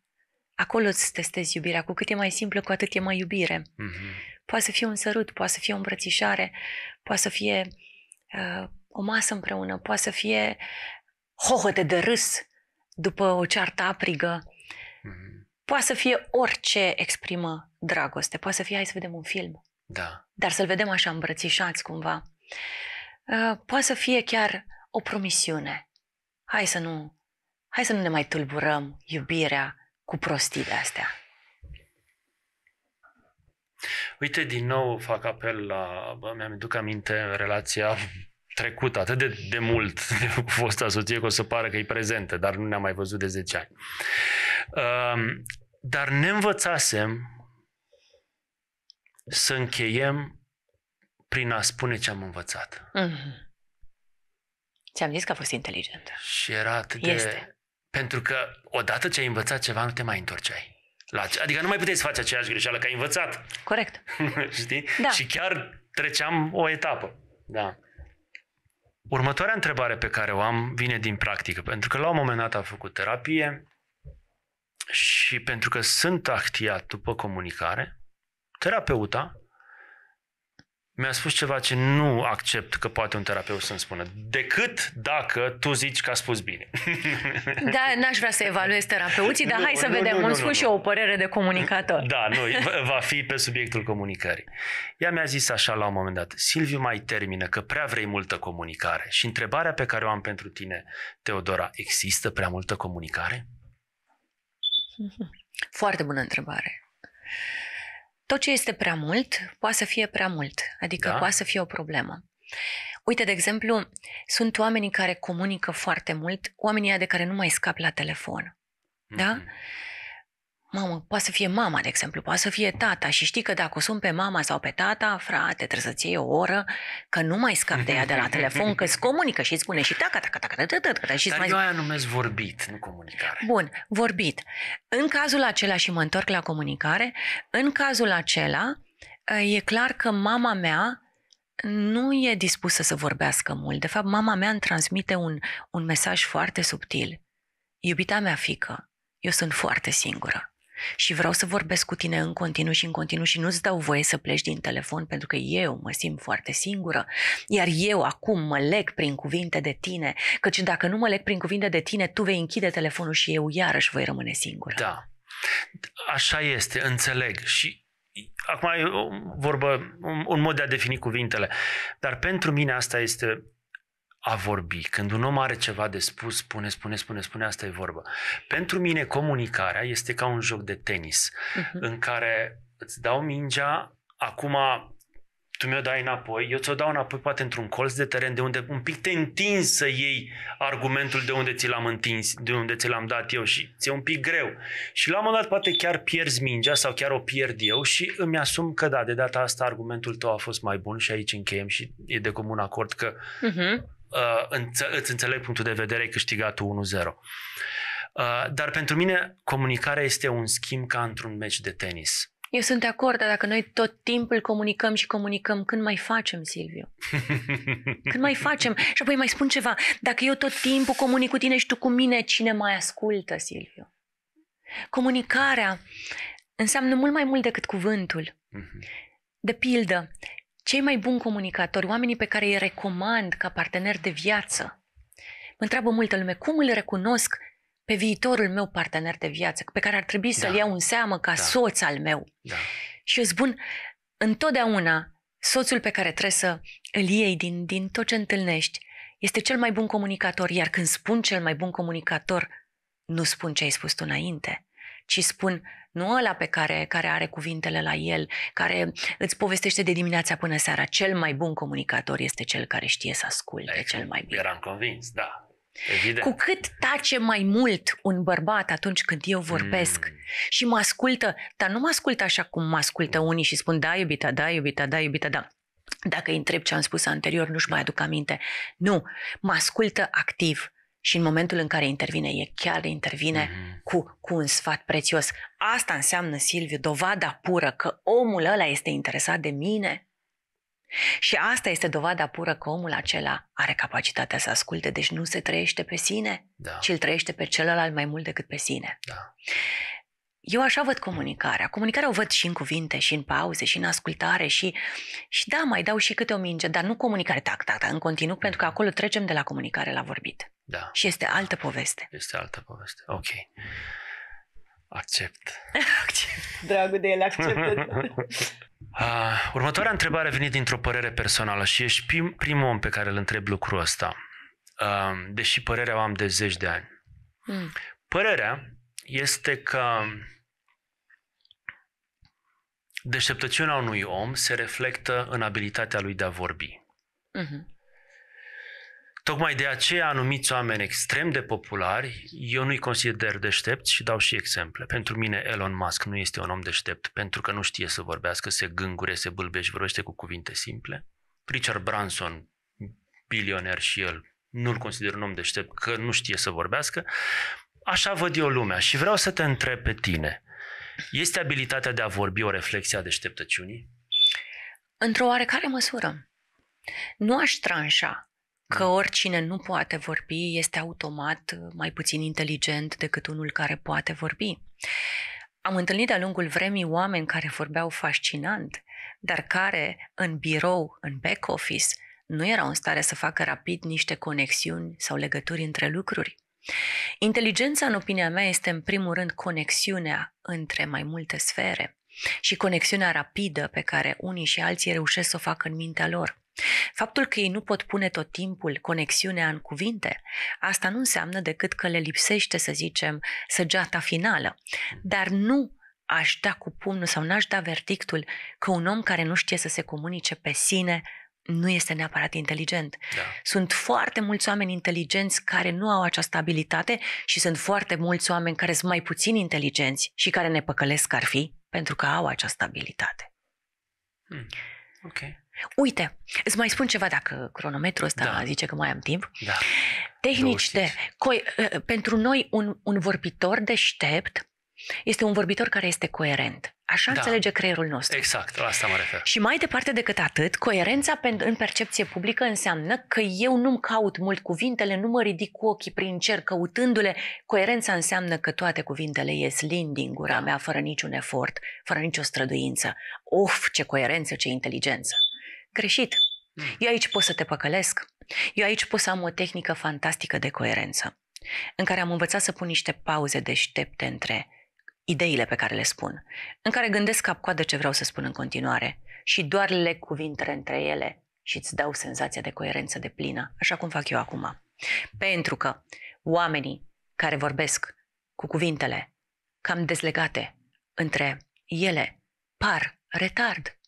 Acolo îți testezi iubirea. Cu cât e mai simplă, cu atât e mai iubire. Mm-hmm. Poate să fie un sărut, poate să fie o îmbrățișare, poate să fie uh, o masă împreună, poate să fie hohote de râs după o ceartă aprigă. Mm-hmm. Poate să fie orice exprimă dragoste. Poate să fie, hai să vedem un film. Da. Dar să-l vedem așa îmbrățișați cumva. Uh, poate să fie chiar o promisiune. Hai să nu, hai să nu ne mai tulburăm iubirea cu prostii de astea. Uite, din nou fac apel la, mi-am duc aminte relația trecut atât de, de mult de fosta soție că o să pară că e prezentă, dar nu ne-am mai văzut de 10 ani. Um, dar ne învățasem să încheiem prin a spune ce am învățat. Mm-hmm. Ți-am zis că a fost inteligent. Și era atât de... Este. Pentru că odată ce ai învățat ceva, nu te mai întorceai. La... Adică nu mai puteai să faci aceeași greșeală că ai învățat. Corect. Știi? Da. Și chiar treceam o etapă. Da. Următoarea întrebare pe care o am vine din practică, pentru că la un moment dat am făcut terapie și pentru că sunt actiat după comunicare, terapeuta mi-a spus ceva ce nu accept că poate un terapeut să-mi spună, decât dacă tu zici că a spus bine. Da, n-aș vrea să evaluez terapeuții, dar nu, hai să nu, vedem. Nu, nu, Îmi nu, și eu o părere de comunicator. Da, nu, va fi pe subiectul comunicării. Ea mi-a zis așa la un moment dat, Silviu, mai termină, că prea vrei multă comunicare. Și întrebarea pe care o am pentru tine, Teodora, există prea multă comunicare? Foarte bună întrebare. Tot ce este prea mult poate să fie prea mult, adică da. poate să fie o problemă. Uite, de exemplu, sunt oamenii care comunică foarte mult, oamenii de care nu mai scap la telefon. Mm-hmm. Da? Mhm. Mamă, poate să fie mama, de exemplu, poate să fie tata și știi că dacă o sun pe mama sau pe tata, frate, trebuie să-ți iei o oră, că nu mai scap de ea de la telefon, că îți comunică și îți spune și taca, taca, taca, taca, taca, taca și Dar mai... eu aia numesc vorbit, nu comunicare. Bun, vorbit. În cazul acela, și mă întorc la comunicare, în cazul acela, eh, e clar că mama mea nu e dispusă să vorbească mult. De fapt, mama mea îmi transmite un, un mesaj foarte subtil. Iubita mea fică, eu sunt foarte singură și vreau să vorbesc cu tine în continuu și în continuu și nu-ți dau voie să pleci din telefon pentru că eu mă simt foarte singură, iar eu acum mă leg prin cuvinte de tine, căci dacă nu mă leg prin cuvinte de tine, tu vei închide telefonul și eu iarăși voi rămâne singură. Da, așa este, înțeleg și acum e o vorbă, un, un mod de a defini cuvintele, dar pentru mine asta este a vorbi. Când un om are ceva de spus, spune, spune, spune, spune, asta e vorba. Pentru mine comunicarea este ca un joc de tenis uh-huh. în care îți dau mingea, acum tu mi-o dai înapoi, eu ți-o dau înapoi poate într-un colț de teren de unde un pic te întinzi să iei argumentul de unde ți l-am întins, de unde ți l-am dat eu și ți-e un pic greu. Și la un moment dat poate chiar pierzi mingea sau chiar o pierd eu și îmi asum că da, de data asta argumentul tău a fost mai bun și aici încheiem și e de comun acord că uh-huh Uh, îți înțeleg punctul de vedere, ai câștigat 1-0. Uh, dar pentru mine comunicarea este un schimb ca într-un meci de tenis. Eu sunt de acord, dar dacă noi tot timpul comunicăm și comunicăm, când mai facem, Silviu? Când mai facem? Și apoi mai spun ceva. Dacă eu tot timpul comunic cu tine și tu cu mine, cine mai ascultă, Silviu? Comunicarea înseamnă mult mai mult decât cuvântul. Mhm. De pildă, cei mai buni comunicatori, oamenii pe care îi recomand ca partener de viață, mă întreabă multă lume, cum îl recunosc pe viitorul meu partener de viață, pe care ar trebui să-l da. iau în seamă ca da. soț al meu. Da. Și eu spun, întotdeauna soțul pe care trebuie să îl iei din, din tot ce întâlnești este cel mai bun comunicator, iar când spun cel mai bun comunicator, nu spun ce ai spus tu înainte, ci spun nu ăla pe care, care are cuvintele la el, care îți povestește de dimineața până seara. Cel mai bun comunicator este cel care știe să asculte Aici exact. cel mai bine. Eram convins, da. Evident. Cu cât tace mai mult un bărbat atunci când eu vorbesc mm. și mă ascultă, dar nu mă ascultă așa cum mă ascultă unii și spun da, iubita, da, iubita, da, iubita, da. Dacă îi întreb ce am spus anterior, nu-și mai aduc aminte. Nu, mă ascultă activ și în momentul în care intervine, e chiar intervine mm-hmm. cu, cu un sfat prețios. Asta înseamnă, Silviu, dovada pură că omul ăla este interesat de mine. Și asta este dovada pură că omul acela are capacitatea să asculte, deci nu se trăiește pe sine, da. ci îl trăiește pe celălalt mai mult decât pe sine. Da eu așa văd comunicarea. Comunicarea o văd și în cuvinte, și în pauze, și în ascultare, și, și da, mai dau și câte o minge, dar nu comunicare tac, tac, tac, în continuu, mm. pentru că acolo trecem de la comunicare la vorbit. Da. Și este altă poveste. Este altă poveste. Ok. Accept. accept. Dragul de el, acceptă. uh, ah, următoarea întrebare vine dintr-o părere personală și ești prim, primul om pe care îl întreb lucrul ăsta, uh, deși părerea o am de zeci de ani. Mm. Părerea este că deșteptăciunea unui om se reflectă în abilitatea lui de a vorbi. Uh-huh. Tocmai de aceea anumiți oameni extrem de populari, eu nu-i consider deștepți și dau și exemple. Pentru mine Elon Musk nu este un om deștept pentru că nu știe să vorbească, se gângure, se bâlbe și vorbește cu cuvinte simple. Richard Branson, bilioner și el, nu-l consider un om deștept că nu știe să vorbească. Așa văd eu lumea și vreau să te întreb pe tine este abilitatea de a vorbi o reflexie a deșteptăciunii? Într-o oarecare măsură. Nu aș tranșa că mm. oricine nu poate vorbi este automat mai puțin inteligent decât unul care poate vorbi. Am întâlnit de-a lungul vremii oameni care vorbeau fascinant, dar care în birou, în back office, nu erau în stare să facă rapid niște conexiuni sau legături între lucruri. Inteligența, în opinia mea, este în primul rând conexiunea între mai multe sfere și conexiunea rapidă pe care unii și alții reușesc să o facă în mintea lor. Faptul că ei nu pot pune tot timpul conexiunea în cuvinte, asta nu înseamnă decât că le lipsește, să zicem, săgeata finală, dar nu aș da cu pumnul sau n-aș da verdictul că un om care nu știe să se comunice pe sine nu este neapărat inteligent. Da. Sunt foarte mulți oameni inteligenți care nu au această abilitate și sunt foarte mulți oameni care sunt mai puțin inteligenți și care ne păcălesc ar fi pentru că au această abilitate. Hmm. Ok. Uite, îți mai spun ceva dacă cronometrul ăsta da. zice că mai am timp. Da. Tehnici de... Co- ă, ă, pentru noi un, un vorbitor deștept este un vorbitor care este coerent. Așa da. înțelege creierul nostru. Exact, la asta mă refer. Și mai departe decât atât, coerența în percepție publică înseamnă că eu nu-mi caut mult cuvintele, nu mă ridic cu ochii prin cer căutându-le. Coerența înseamnă că toate cuvintele ies lin din gura mea fără niciun efort, fără nicio străduință. Of, ce coerență, ce inteligență! Greșit! Mm. Eu aici pot să te păcălesc. Eu aici pot să am o tehnică fantastică de coerență, în care am învățat să pun niște pauze deștepte între ideile pe care le spun, în care gândesc cap-coadă ce vreau să spun în continuare și doar le cuvintele între ele și îți dau senzația de coerență de plină, așa cum fac eu acum. Pentru că oamenii care vorbesc cu cuvintele cam dezlegate între ele par retard,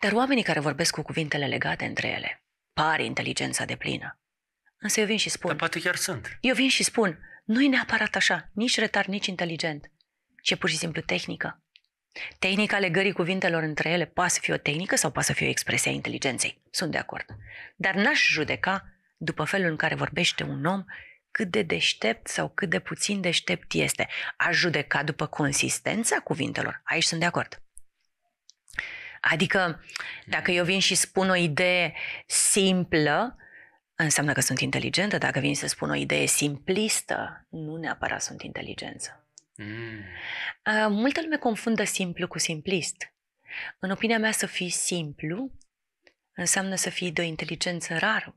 dar oamenii care vorbesc cu cuvintele legate între ele par inteligența de plină. Însă eu vin și spun... Dar poate chiar sunt. Eu vin și spun, nu-i neapărat așa, nici retard, nici inteligent ci e pur și simplu tehnică. Tehnica legării cuvintelor între ele poate să fie o tehnică sau poate să fie o expresie a inteligenței. Sunt de acord. Dar n-aș judeca, după felul în care vorbește un om, cât de deștept sau cât de puțin deștept este. Aș judeca după consistența cuvintelor. Aici sunt de acord. Adică, dacă eu vin și spun o idee simplă, înseamnă că sunt inteligentă. Dacă vin să spun o idee simplistă, nu neapărat sunt inteligență. Mm. Multă lume confundă simplu cu simplist. În opinia mea, să fii simplu înseamnă să fii de o inteligență rară.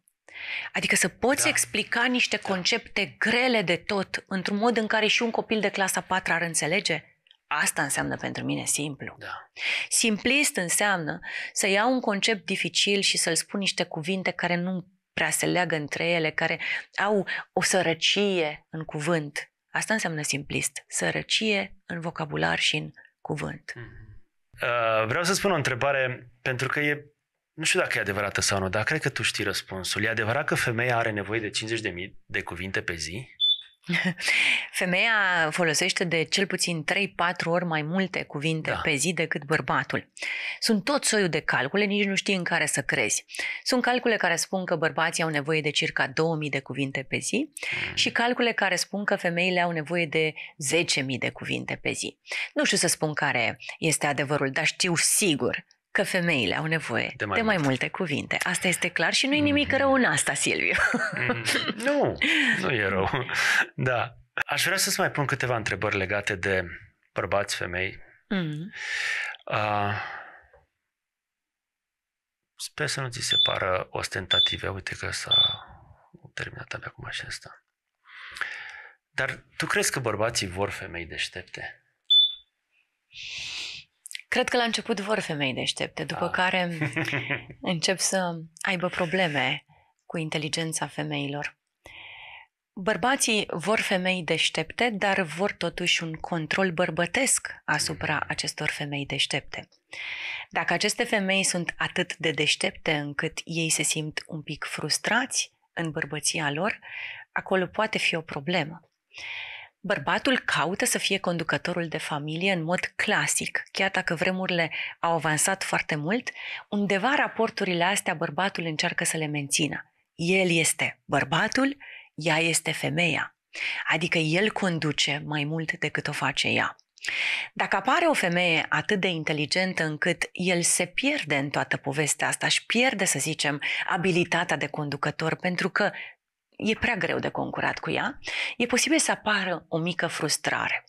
Adică să poți da. explica niște da. concepte grele de tot într-un mod în care și un copil de clasa 4 ar înțelege. Asta înseamnă pentru mine simplu. Da. Simplist înseamnă să iau un concept dificil și să-l spun niște cuvinte care nu prea se leagă între ele, care au o sărăcie în cuvânt Asta înseamnă simplist, sărăcie în vocabular și în cuvânt. Mhm. Uh, vreau să spun o întrebare, pentru că e, nu știu dacă e adevărată sau nu, dar cred că tu știi răspunsul. E adevărat că femeia are nevoie de 50.000 de cuvinte pe zi? Femeia folosește de cel puțin 3-4 ori mai multe cuvinte da. pe zi decât bărbatul. Sunt tot soiul de calcule, nici nu știi în care să crezi. Sunt calcule care spun că bărbații au nevoie de circa 2000 de cuvinte pe zi mm. și calcule care spun că femeile au nevoie de 10.000 de cuvinte pe zi. Nu știu să spun care este adevărul, dar știu sigur că femeile au nevoie de mai, de mai multe. multe cuvinte. Asta este clar și nu e nimic mm-hmm. rău în asta, Silviu. mm-hmm. nu, nu e rău. Da. Aș vrea să-ți mai pun câteva întrebări legate de bărbați, femei. Mm-hmm. Uh, sper să nu ți se pară ostentative. Uite că s-a terminat abia acum și asta. Dar tu crezi că bărbații vor femei deștepte? Cred că la început vor femei deștepte, după A. Ah. care încep să aibă probleme cu inteligența femeilor. Bărbații vor femei deștepte, dar vor totuși un control bărbătesc asupra acestor femei deștepte. Dacă aceste femei sunt atât de deștepte încât ei se simt un pic frustrați în bărbăția lor, acolo poate fi o problemă. Bărbatul caută să fie conducătorul de familie în mod clasic, chiar dacă vremurile au avansat foarte mult, undeva raporturile astea bărbatul încearcă să le mențină. El este bărbatul, ea este femeia. Adică el conduce mai mult decât o face ea. Dacă apare o femeie atât de inteligentă încât el se pierde în toată povestea asta și pierde, să zicem, abilitatea de conducător pentru că e prea greu de concurat cu ea, e posibil să apară o mică frustrare.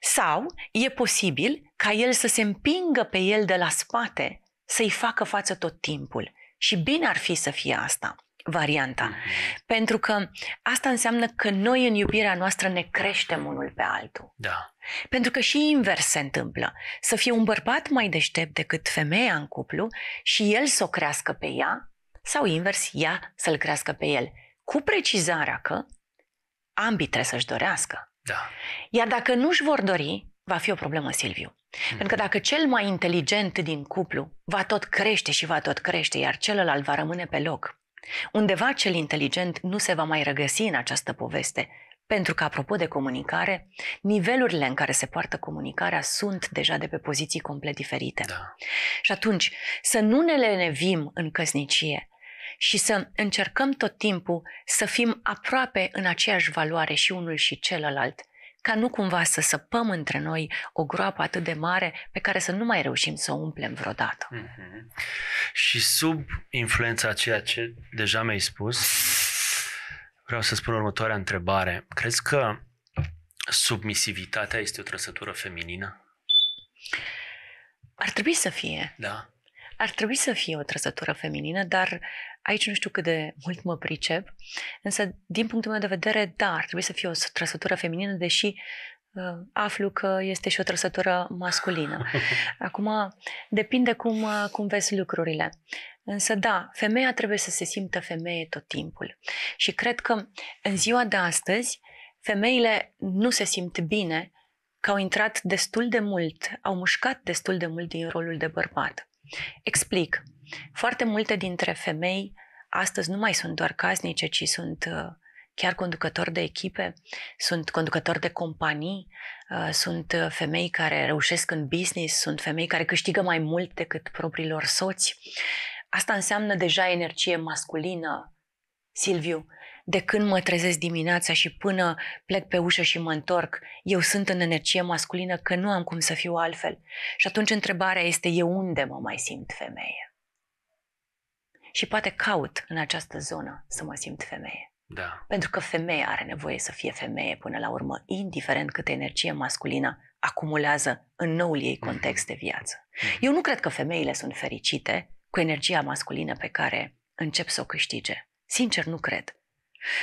Sau e posibil ca el să se împingă pe el de la spate, să-i facă față tot timpul. Și bine ar fi să fie asta varianta. Mm-hmm. Pentru că asta înseamnă că noi în iubirea noastră ne creștem unul pe altul. Da. Pentru că și invers se întâmplă. Să fie un bărbat mai deștept decât femeia în cuplu și el să o crească pe ea sau invers, ea să-l crească pe el cu precizarea că ambii trebuie să-și dorească. Da. Iar dacă nu-și vor dori, va fi o problemă, Silviu. Mm-hmm. Pentru că dacă cel mai inteligent din cuplu va tot crește și va tot crește, iar celălalt va rămâne pe loc, undeva cel inteligent nu se va mai regăsi în această poveste, pentru că, apropo de comunicare, nivelurile în care se poartă comunicarea sunt deja de pe poziții complet diferite. Da. Și atunci, să nu ne lenevim în căsnicie și să încercăm tot timpul să fim aproape în aceeași valoare și unul și celălalt, ca nu cumva să săpăm între noi o groapă atât de mare pe care să nu mai reușim să o umplem vreodată. Mm-hmm. Și sub influența ceea ce deja mi-ai spus, vreau să spun următoarea întrebare. Crezi că submisivitatea este o trăsătură feminină? Ar trebui să fie. Da. Ar trebui să fie o trăsătură feminină, dar Aici nu știu cât de mult mă pricep, însă din punctul meu de vedere, da, ar trebui să fie o trăsătură feminină, deși uh, aflu că este și o trăsătură masculină. Acum, depinde cum, uh, cum vezi lucrurile. Însă, da, femeia trebuie să se simtă femeie tot timpul. Și cred că în ziua de astăzi, femeile nu se simt bine că au intrat destul de mult, au mușcat destul de mult din rolul de bărbat. Explic. Foarte multe dintre femei astăzi nu mai sunt doar casnice, ci sunt uh, chiar conducători de echipe, sunt conducători de companii, uh, sunt uh, femei care reușesc în business, sunt femei care câștigă mai mult decât propriilor soți. Asta înseamnă deja energie masculină, Silviu, de când mă trezesc dimineața și până plec pe ușă și mă întorc, eu sunt în energie masculină că nu am cum să fiu altfel. Și atunci întrebarea este eu unde mă mai simt femeie? Și poate caut în această zonă să mă simt femeie. Da. Pentru că femeia are nevoie să fie femeie până la urmă, indiferent câtă energie masculină acumulează în noul ei mhm. context de viață. Mm-hmm. Eu nu cred că femeile sunt fericite cu energia masculină pe care încep să o câștige. Sincer, nu cred.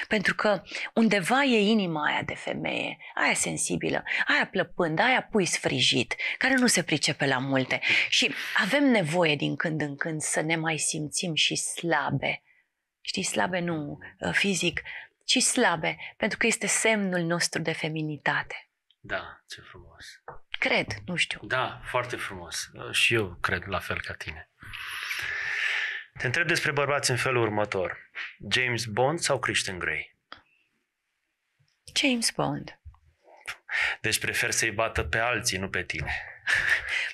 Pentru că undeva e inima aia de femeie, aia sensibilă, aia plăpând, aia pui sfrijit, care nu se pricepe la multe. Și avem nevoie din când în când să ne mai simțim și slabe. Știi, slabe nu uh, fizic, ci slabe, pentru că este semnul nostru de feminitate. Da, ce frumos. Cred, nu știu. Da, foarte frumos. Uh, și eu cred la fel ca tine. Te întreb despre bărbați în felul următor. James Bond sau Christian Grey? James Bond. Deci prefer să-i bată pe alții, nu pe tine.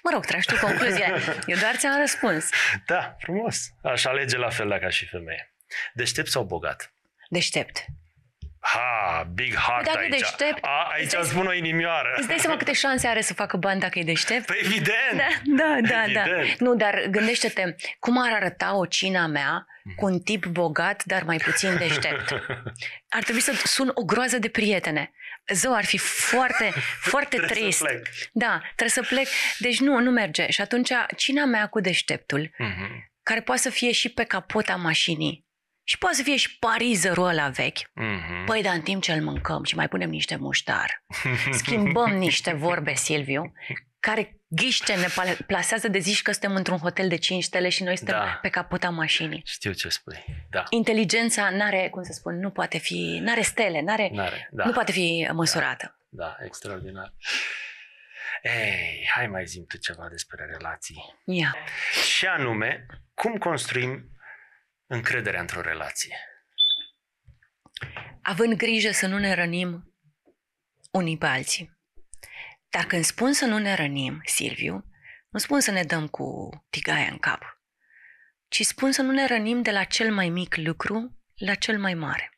Mă rog, tragi tu concluzia. Eu doar ți-am răspuns. Da, frumos. Aș alege la fel dacă și femeie. Deștept sau bogat? Deștept. Ha, big heart dacă aici. Deștept, A, aici îți spun o inimioară. Îți dai seama câte șanse are să facă bani dacă e deștept? Păi evident! Da, da, da. da. Evident. da. Nu, dar gândește-te, cum ar arăta o cina mea cu un tip bogat, dar mai puțin deștept? Ar trebui să sun o groază de prietene. Zău, ar fi foarte, foarte trebuie trist. Să plec. Da, trebuie să plec. Deci nu, nu merge. Și atunci, cina mea cu deșteptul, mm-hmm. care poate să fie și pe capota mașinii, și poate să fie și parizerul ăla vechi. Mm-hmm. Păi, dar în timp ce îl mâncăm și mai punem niște muștar, schimbăm niște vorbe, Silviu, care ghiște ne plasează de zici că suntem într-un hotel de 5 stele și noi suntem da. pe capota mașinii. Știu ce spui, da. Inteligența nu are, cum să spun, nu poate fi, nu are stele, n-are, n-are, da. nu poate fi măsurată. Da, da extraordinar. Ei, hai mai zim tu ceva despre relații. Ia. Și anume, cum construim încrederea într-o relație. Având grijă să nu ne rănim unii pe alții. Dacă îmi spun să nu ne rănim, Silviu, nu spun să ne dăm cu tigaia în cap, ci spun să nu ne rănim de la cel mai mic lucru la cel mai mare.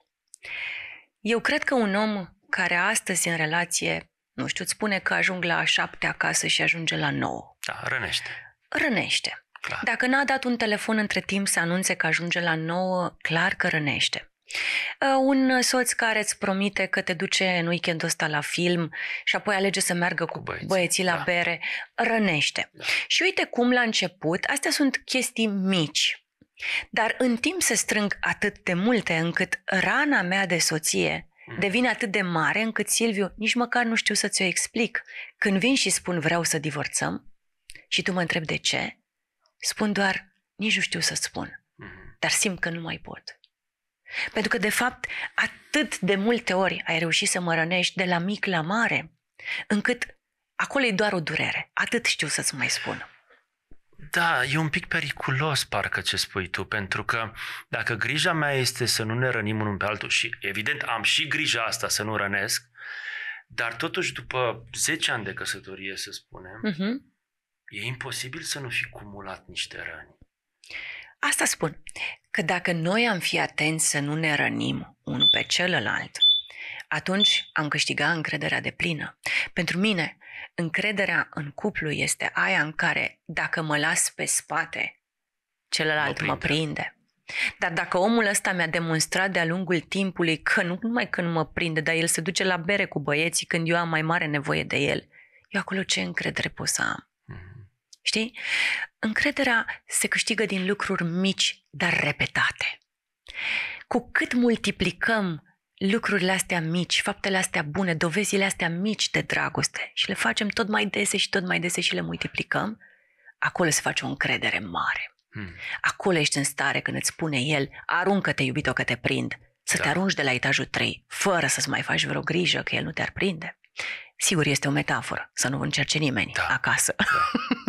Eu cred că un om care astăzi în relație, nu știu, îți spune că ajung la șapte acasă și ajunge la nouă. Da, rănește. Rănește. Clar. Dacă n-a dat un telefon între timp să anunțe că ajunge la nouă, clar că rănește. Uh, un soț care îți promite că te duce în weekendul ăsta la film și apoi alege să meargă cu, cu băieții, băieții la da. bere, rănește. Da. Și uite cum la început, astea sunt chestii mici, dar în timp se strâng atât de multe încât rana mea de soție mm. devine atât de mare încât, Silviu, nici măcar nu știu să ți-o explic. Când vin și spun vreau să divorțăm și tu mă întrebi de ce, Spun doar, nici nu știu să spun, mhm. dar simt că nu mai pot. Pentru că, de fapt, atât de multe ori ai reușit să mă rănești de la mic la mare, încât acolo e doar o durere. Atât știu să-ți mai spun. Da, e un pic periculos parcă ce spui tu, pentru că dacă grija mea este să nu ne rănim unul pe altul și evident am și grija asta să nu rănesc, dar totuși după 10 ani de căsătorie, să spunem, uh-huh E imposibil să nu fi cumulat niște răni. Asta spun, că dacă noi am fi atenți să nu ne rănim unul pe celălalt, atunci am câștigat încrederea de plină. Pentru mine, încrederea în cuplu este aia în care dacă mă las pe spate, celălalt mă prinde. Mă prinde. Dar dacă omul ăsta mi-a demonstrat de-a lungul timpului că nu numai când mă prinde, dar el se duce la bere cu băieții când eu am mai mare nevoie de el, eu acolo ce încredere pot să am? Știi? Încrederea se câștigă din lucruri mici, dar repetate. Cu cât multiplicăm lucrurile astea mici, faptele astea bune, dovezile astea mici de dragoste și le facem tot mai dese și tot mai dese și le multiplicăm, acolo se face o încredere mare. Hmm. Acolo ești în stare când îți spune el, aruncă-te, iubito, că te prind, să da. te arunci de la etajul 3, fără să-ți mai faci vreo grijă că el nu te-ar prinde. Sigur, este o metaforă, să nu încerce nimeni da. acasă. Da.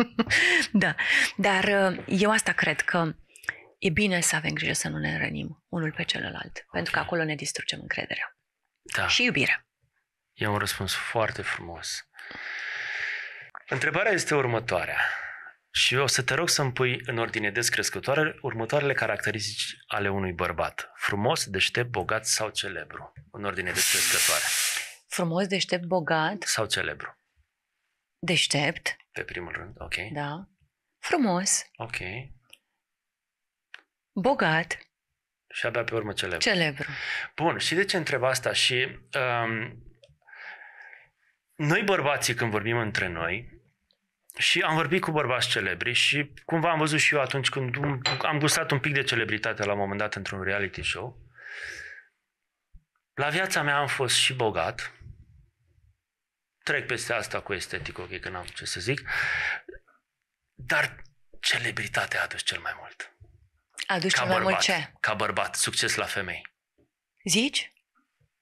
da, dar ă, eu asta cred că e bine să avem grijă să nu ne rănim unul pe celălalt, okay. pentru că acolo ne distrugem încrederea da. și iubirea. E un răspuns foarte frumos. Întrebarea este următoarea. Și eu o să te rog să-mi pui în ordine descrescătoare următoarele caracteristici ale unui bărbat. Frumos, deștept, bogat sau celebru? În ordine descrescătoare. Frumos, deștept, bogat. Sau celebru? Deștept. Pe primul rând, ok. Da. Frumos. Ok. Bogat. Și abia pe urmă celebru. Celebru. Bun, și de ce întreb asta? Și um, noi bărbații când vorbim între noi, și am vorbit cu bărbați celebri și cumva am văzut și eu atunci când am gustat un pic de celebritate la un moment dat într-un reality show. La viața mea am fost și bogat, trec peste asta cu estetic, ok, că n-am ce să zic, dar celebritatea a adus cel mai mult. A adus cel mai bărbat, mult ce? Ca bărbat, succes la femei. Zici?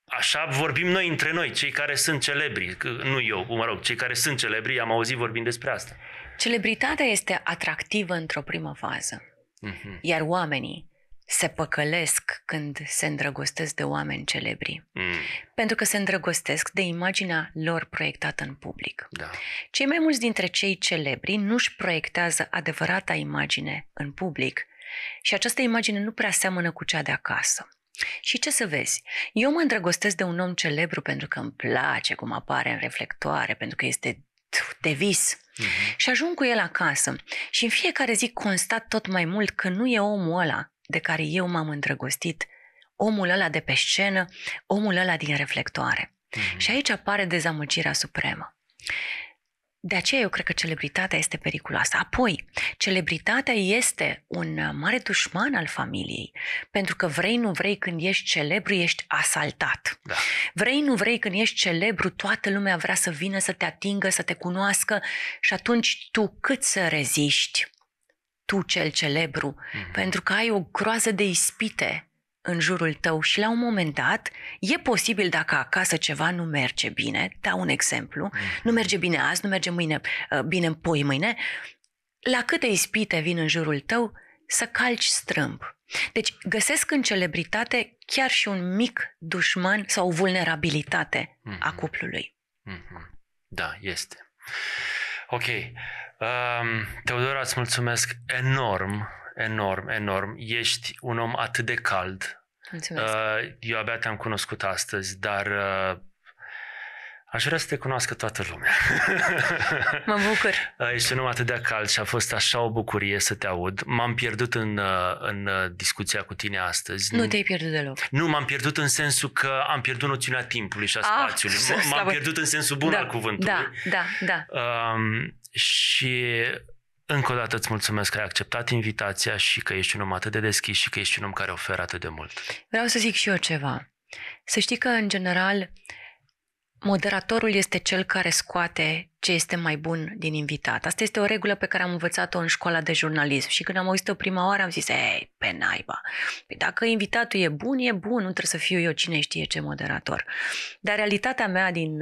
Așa vorbim noi între noi, cei care sunt celebri, nu eu, mă rog, cei care sunt celebri, am auzit vorbind despre asta. Celebritatea este atractivă într-o primă fază, mm-hmm. iar oamenii se păcălesc când se îndrăgostesc de oameni celebri. Mm. Pentru că se îndrăgostesc de imaginea lor proiectată în public. Da. Cei mai mulți dintre cei celebri nu își proiectează adevărata imagine în public și această imagine nu prea seamănă cu cea de acasă. Și ce să vezi? Eu mă îndrăgostesc de un om celebru pentru că îmi place cum apare în reflectoare, pentru că este de vis. Mm-hmm. Și ajung cu el acasă și în fiecare zi constat tot mai mult că nu e omul ăla de care eu m-am îndrăgostit, omul ăla de pe scenă, omul ăla din reflectoare. Mm-hmm. Și aici apare dezamăgirea supremă. De aceea eu cred că celebritatea este periculoasă. Apoi, celebritatea este un uh, mare dușman al familiei, pentru că vrei, nu vrei, când ești celebru, ești asaltat. Da. Vrei, nu vrei, când ești celebru, toată lumea vrea să vină, să te atingă, să te cunoască și atunci tu cât să reziști? tu cel celebru, mm-hmm. pentru că ai o groază de ispite în jurul tău și la un moment dat e posibil dacă acasă ceva nu merge bine, dau un exemplu, mm-hmm. nu merge bine azi, nu merge mâine, uh, bine în poi mâine, la câte ispite vin în jurul tău să calci strâmb. Deci găsesc în celebritate chiar și un mic dușman sau o vulnerabilitate mm-hmm. a mhm. cuplului. Mm-hmm. Da, este. Ok. Um, Teodora, îți mulțumesc enorm, enorm, enorm. Ești un om atât de cald. Mulțumesc. Uh, eu abia te-am cunoscut astăzi, dar uh, Aș vrea să te cunoască toată lumea. Mă bucur. Ești un om atât de cald și a fost așa o bucurie să te aud. M-am pierdut în, în discuția cu tine astăzi. Nu te-ai pierdut deloc. Nu, m-am pierdut în sensul că am pierdut noțiunea timpului și a ah, spațiului. Ah, m-am pierdut în sensul bun da, al cuvântului. Da, da, da. Um, și încă o dată îți mulțumesc că ai acceptat invitația și că ești un om atât de deschis și că ești un om care oferă atât de mult. Vreau să zic și eu ceva. Să știi că, în general, Moderatorul este cel care scoate ce este mai bun din invitat. Asta este o regulă pe care am învățat-o în școala de jurnalism și când am auzit-o prima oară am zis, ei, pe naiba, păi dacă invitatul e bun, e bun, nu trebuie să fiu eu cine știe ce moderator. Dar realitatea mea din,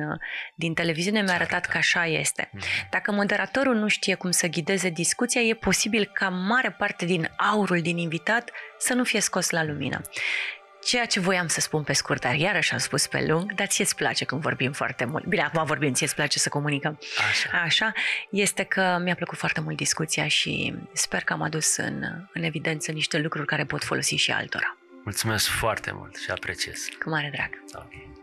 din televiziune mi-a arătat că așa este. Mhm. Dacă moderatorul nu știe cum să ghideze discuția, e posibil ca mare parte din aurul din invitat să nu fie scos la lumină. Ceea ce voiam să spun pe scurt, dar iarăși am spus pe lung, dar ție-ți place când vorbim foarte mult. Bine, acum vorbim, ție-ți place să comunicăm. Așa. Așa. Este că mi-a plăcut foarte mult discuția și sper că am adus în, în evidență niște lucruri care pot folosi și altora. Mulțumesc foarte mult și apreciez. Cu mare drag. Okay.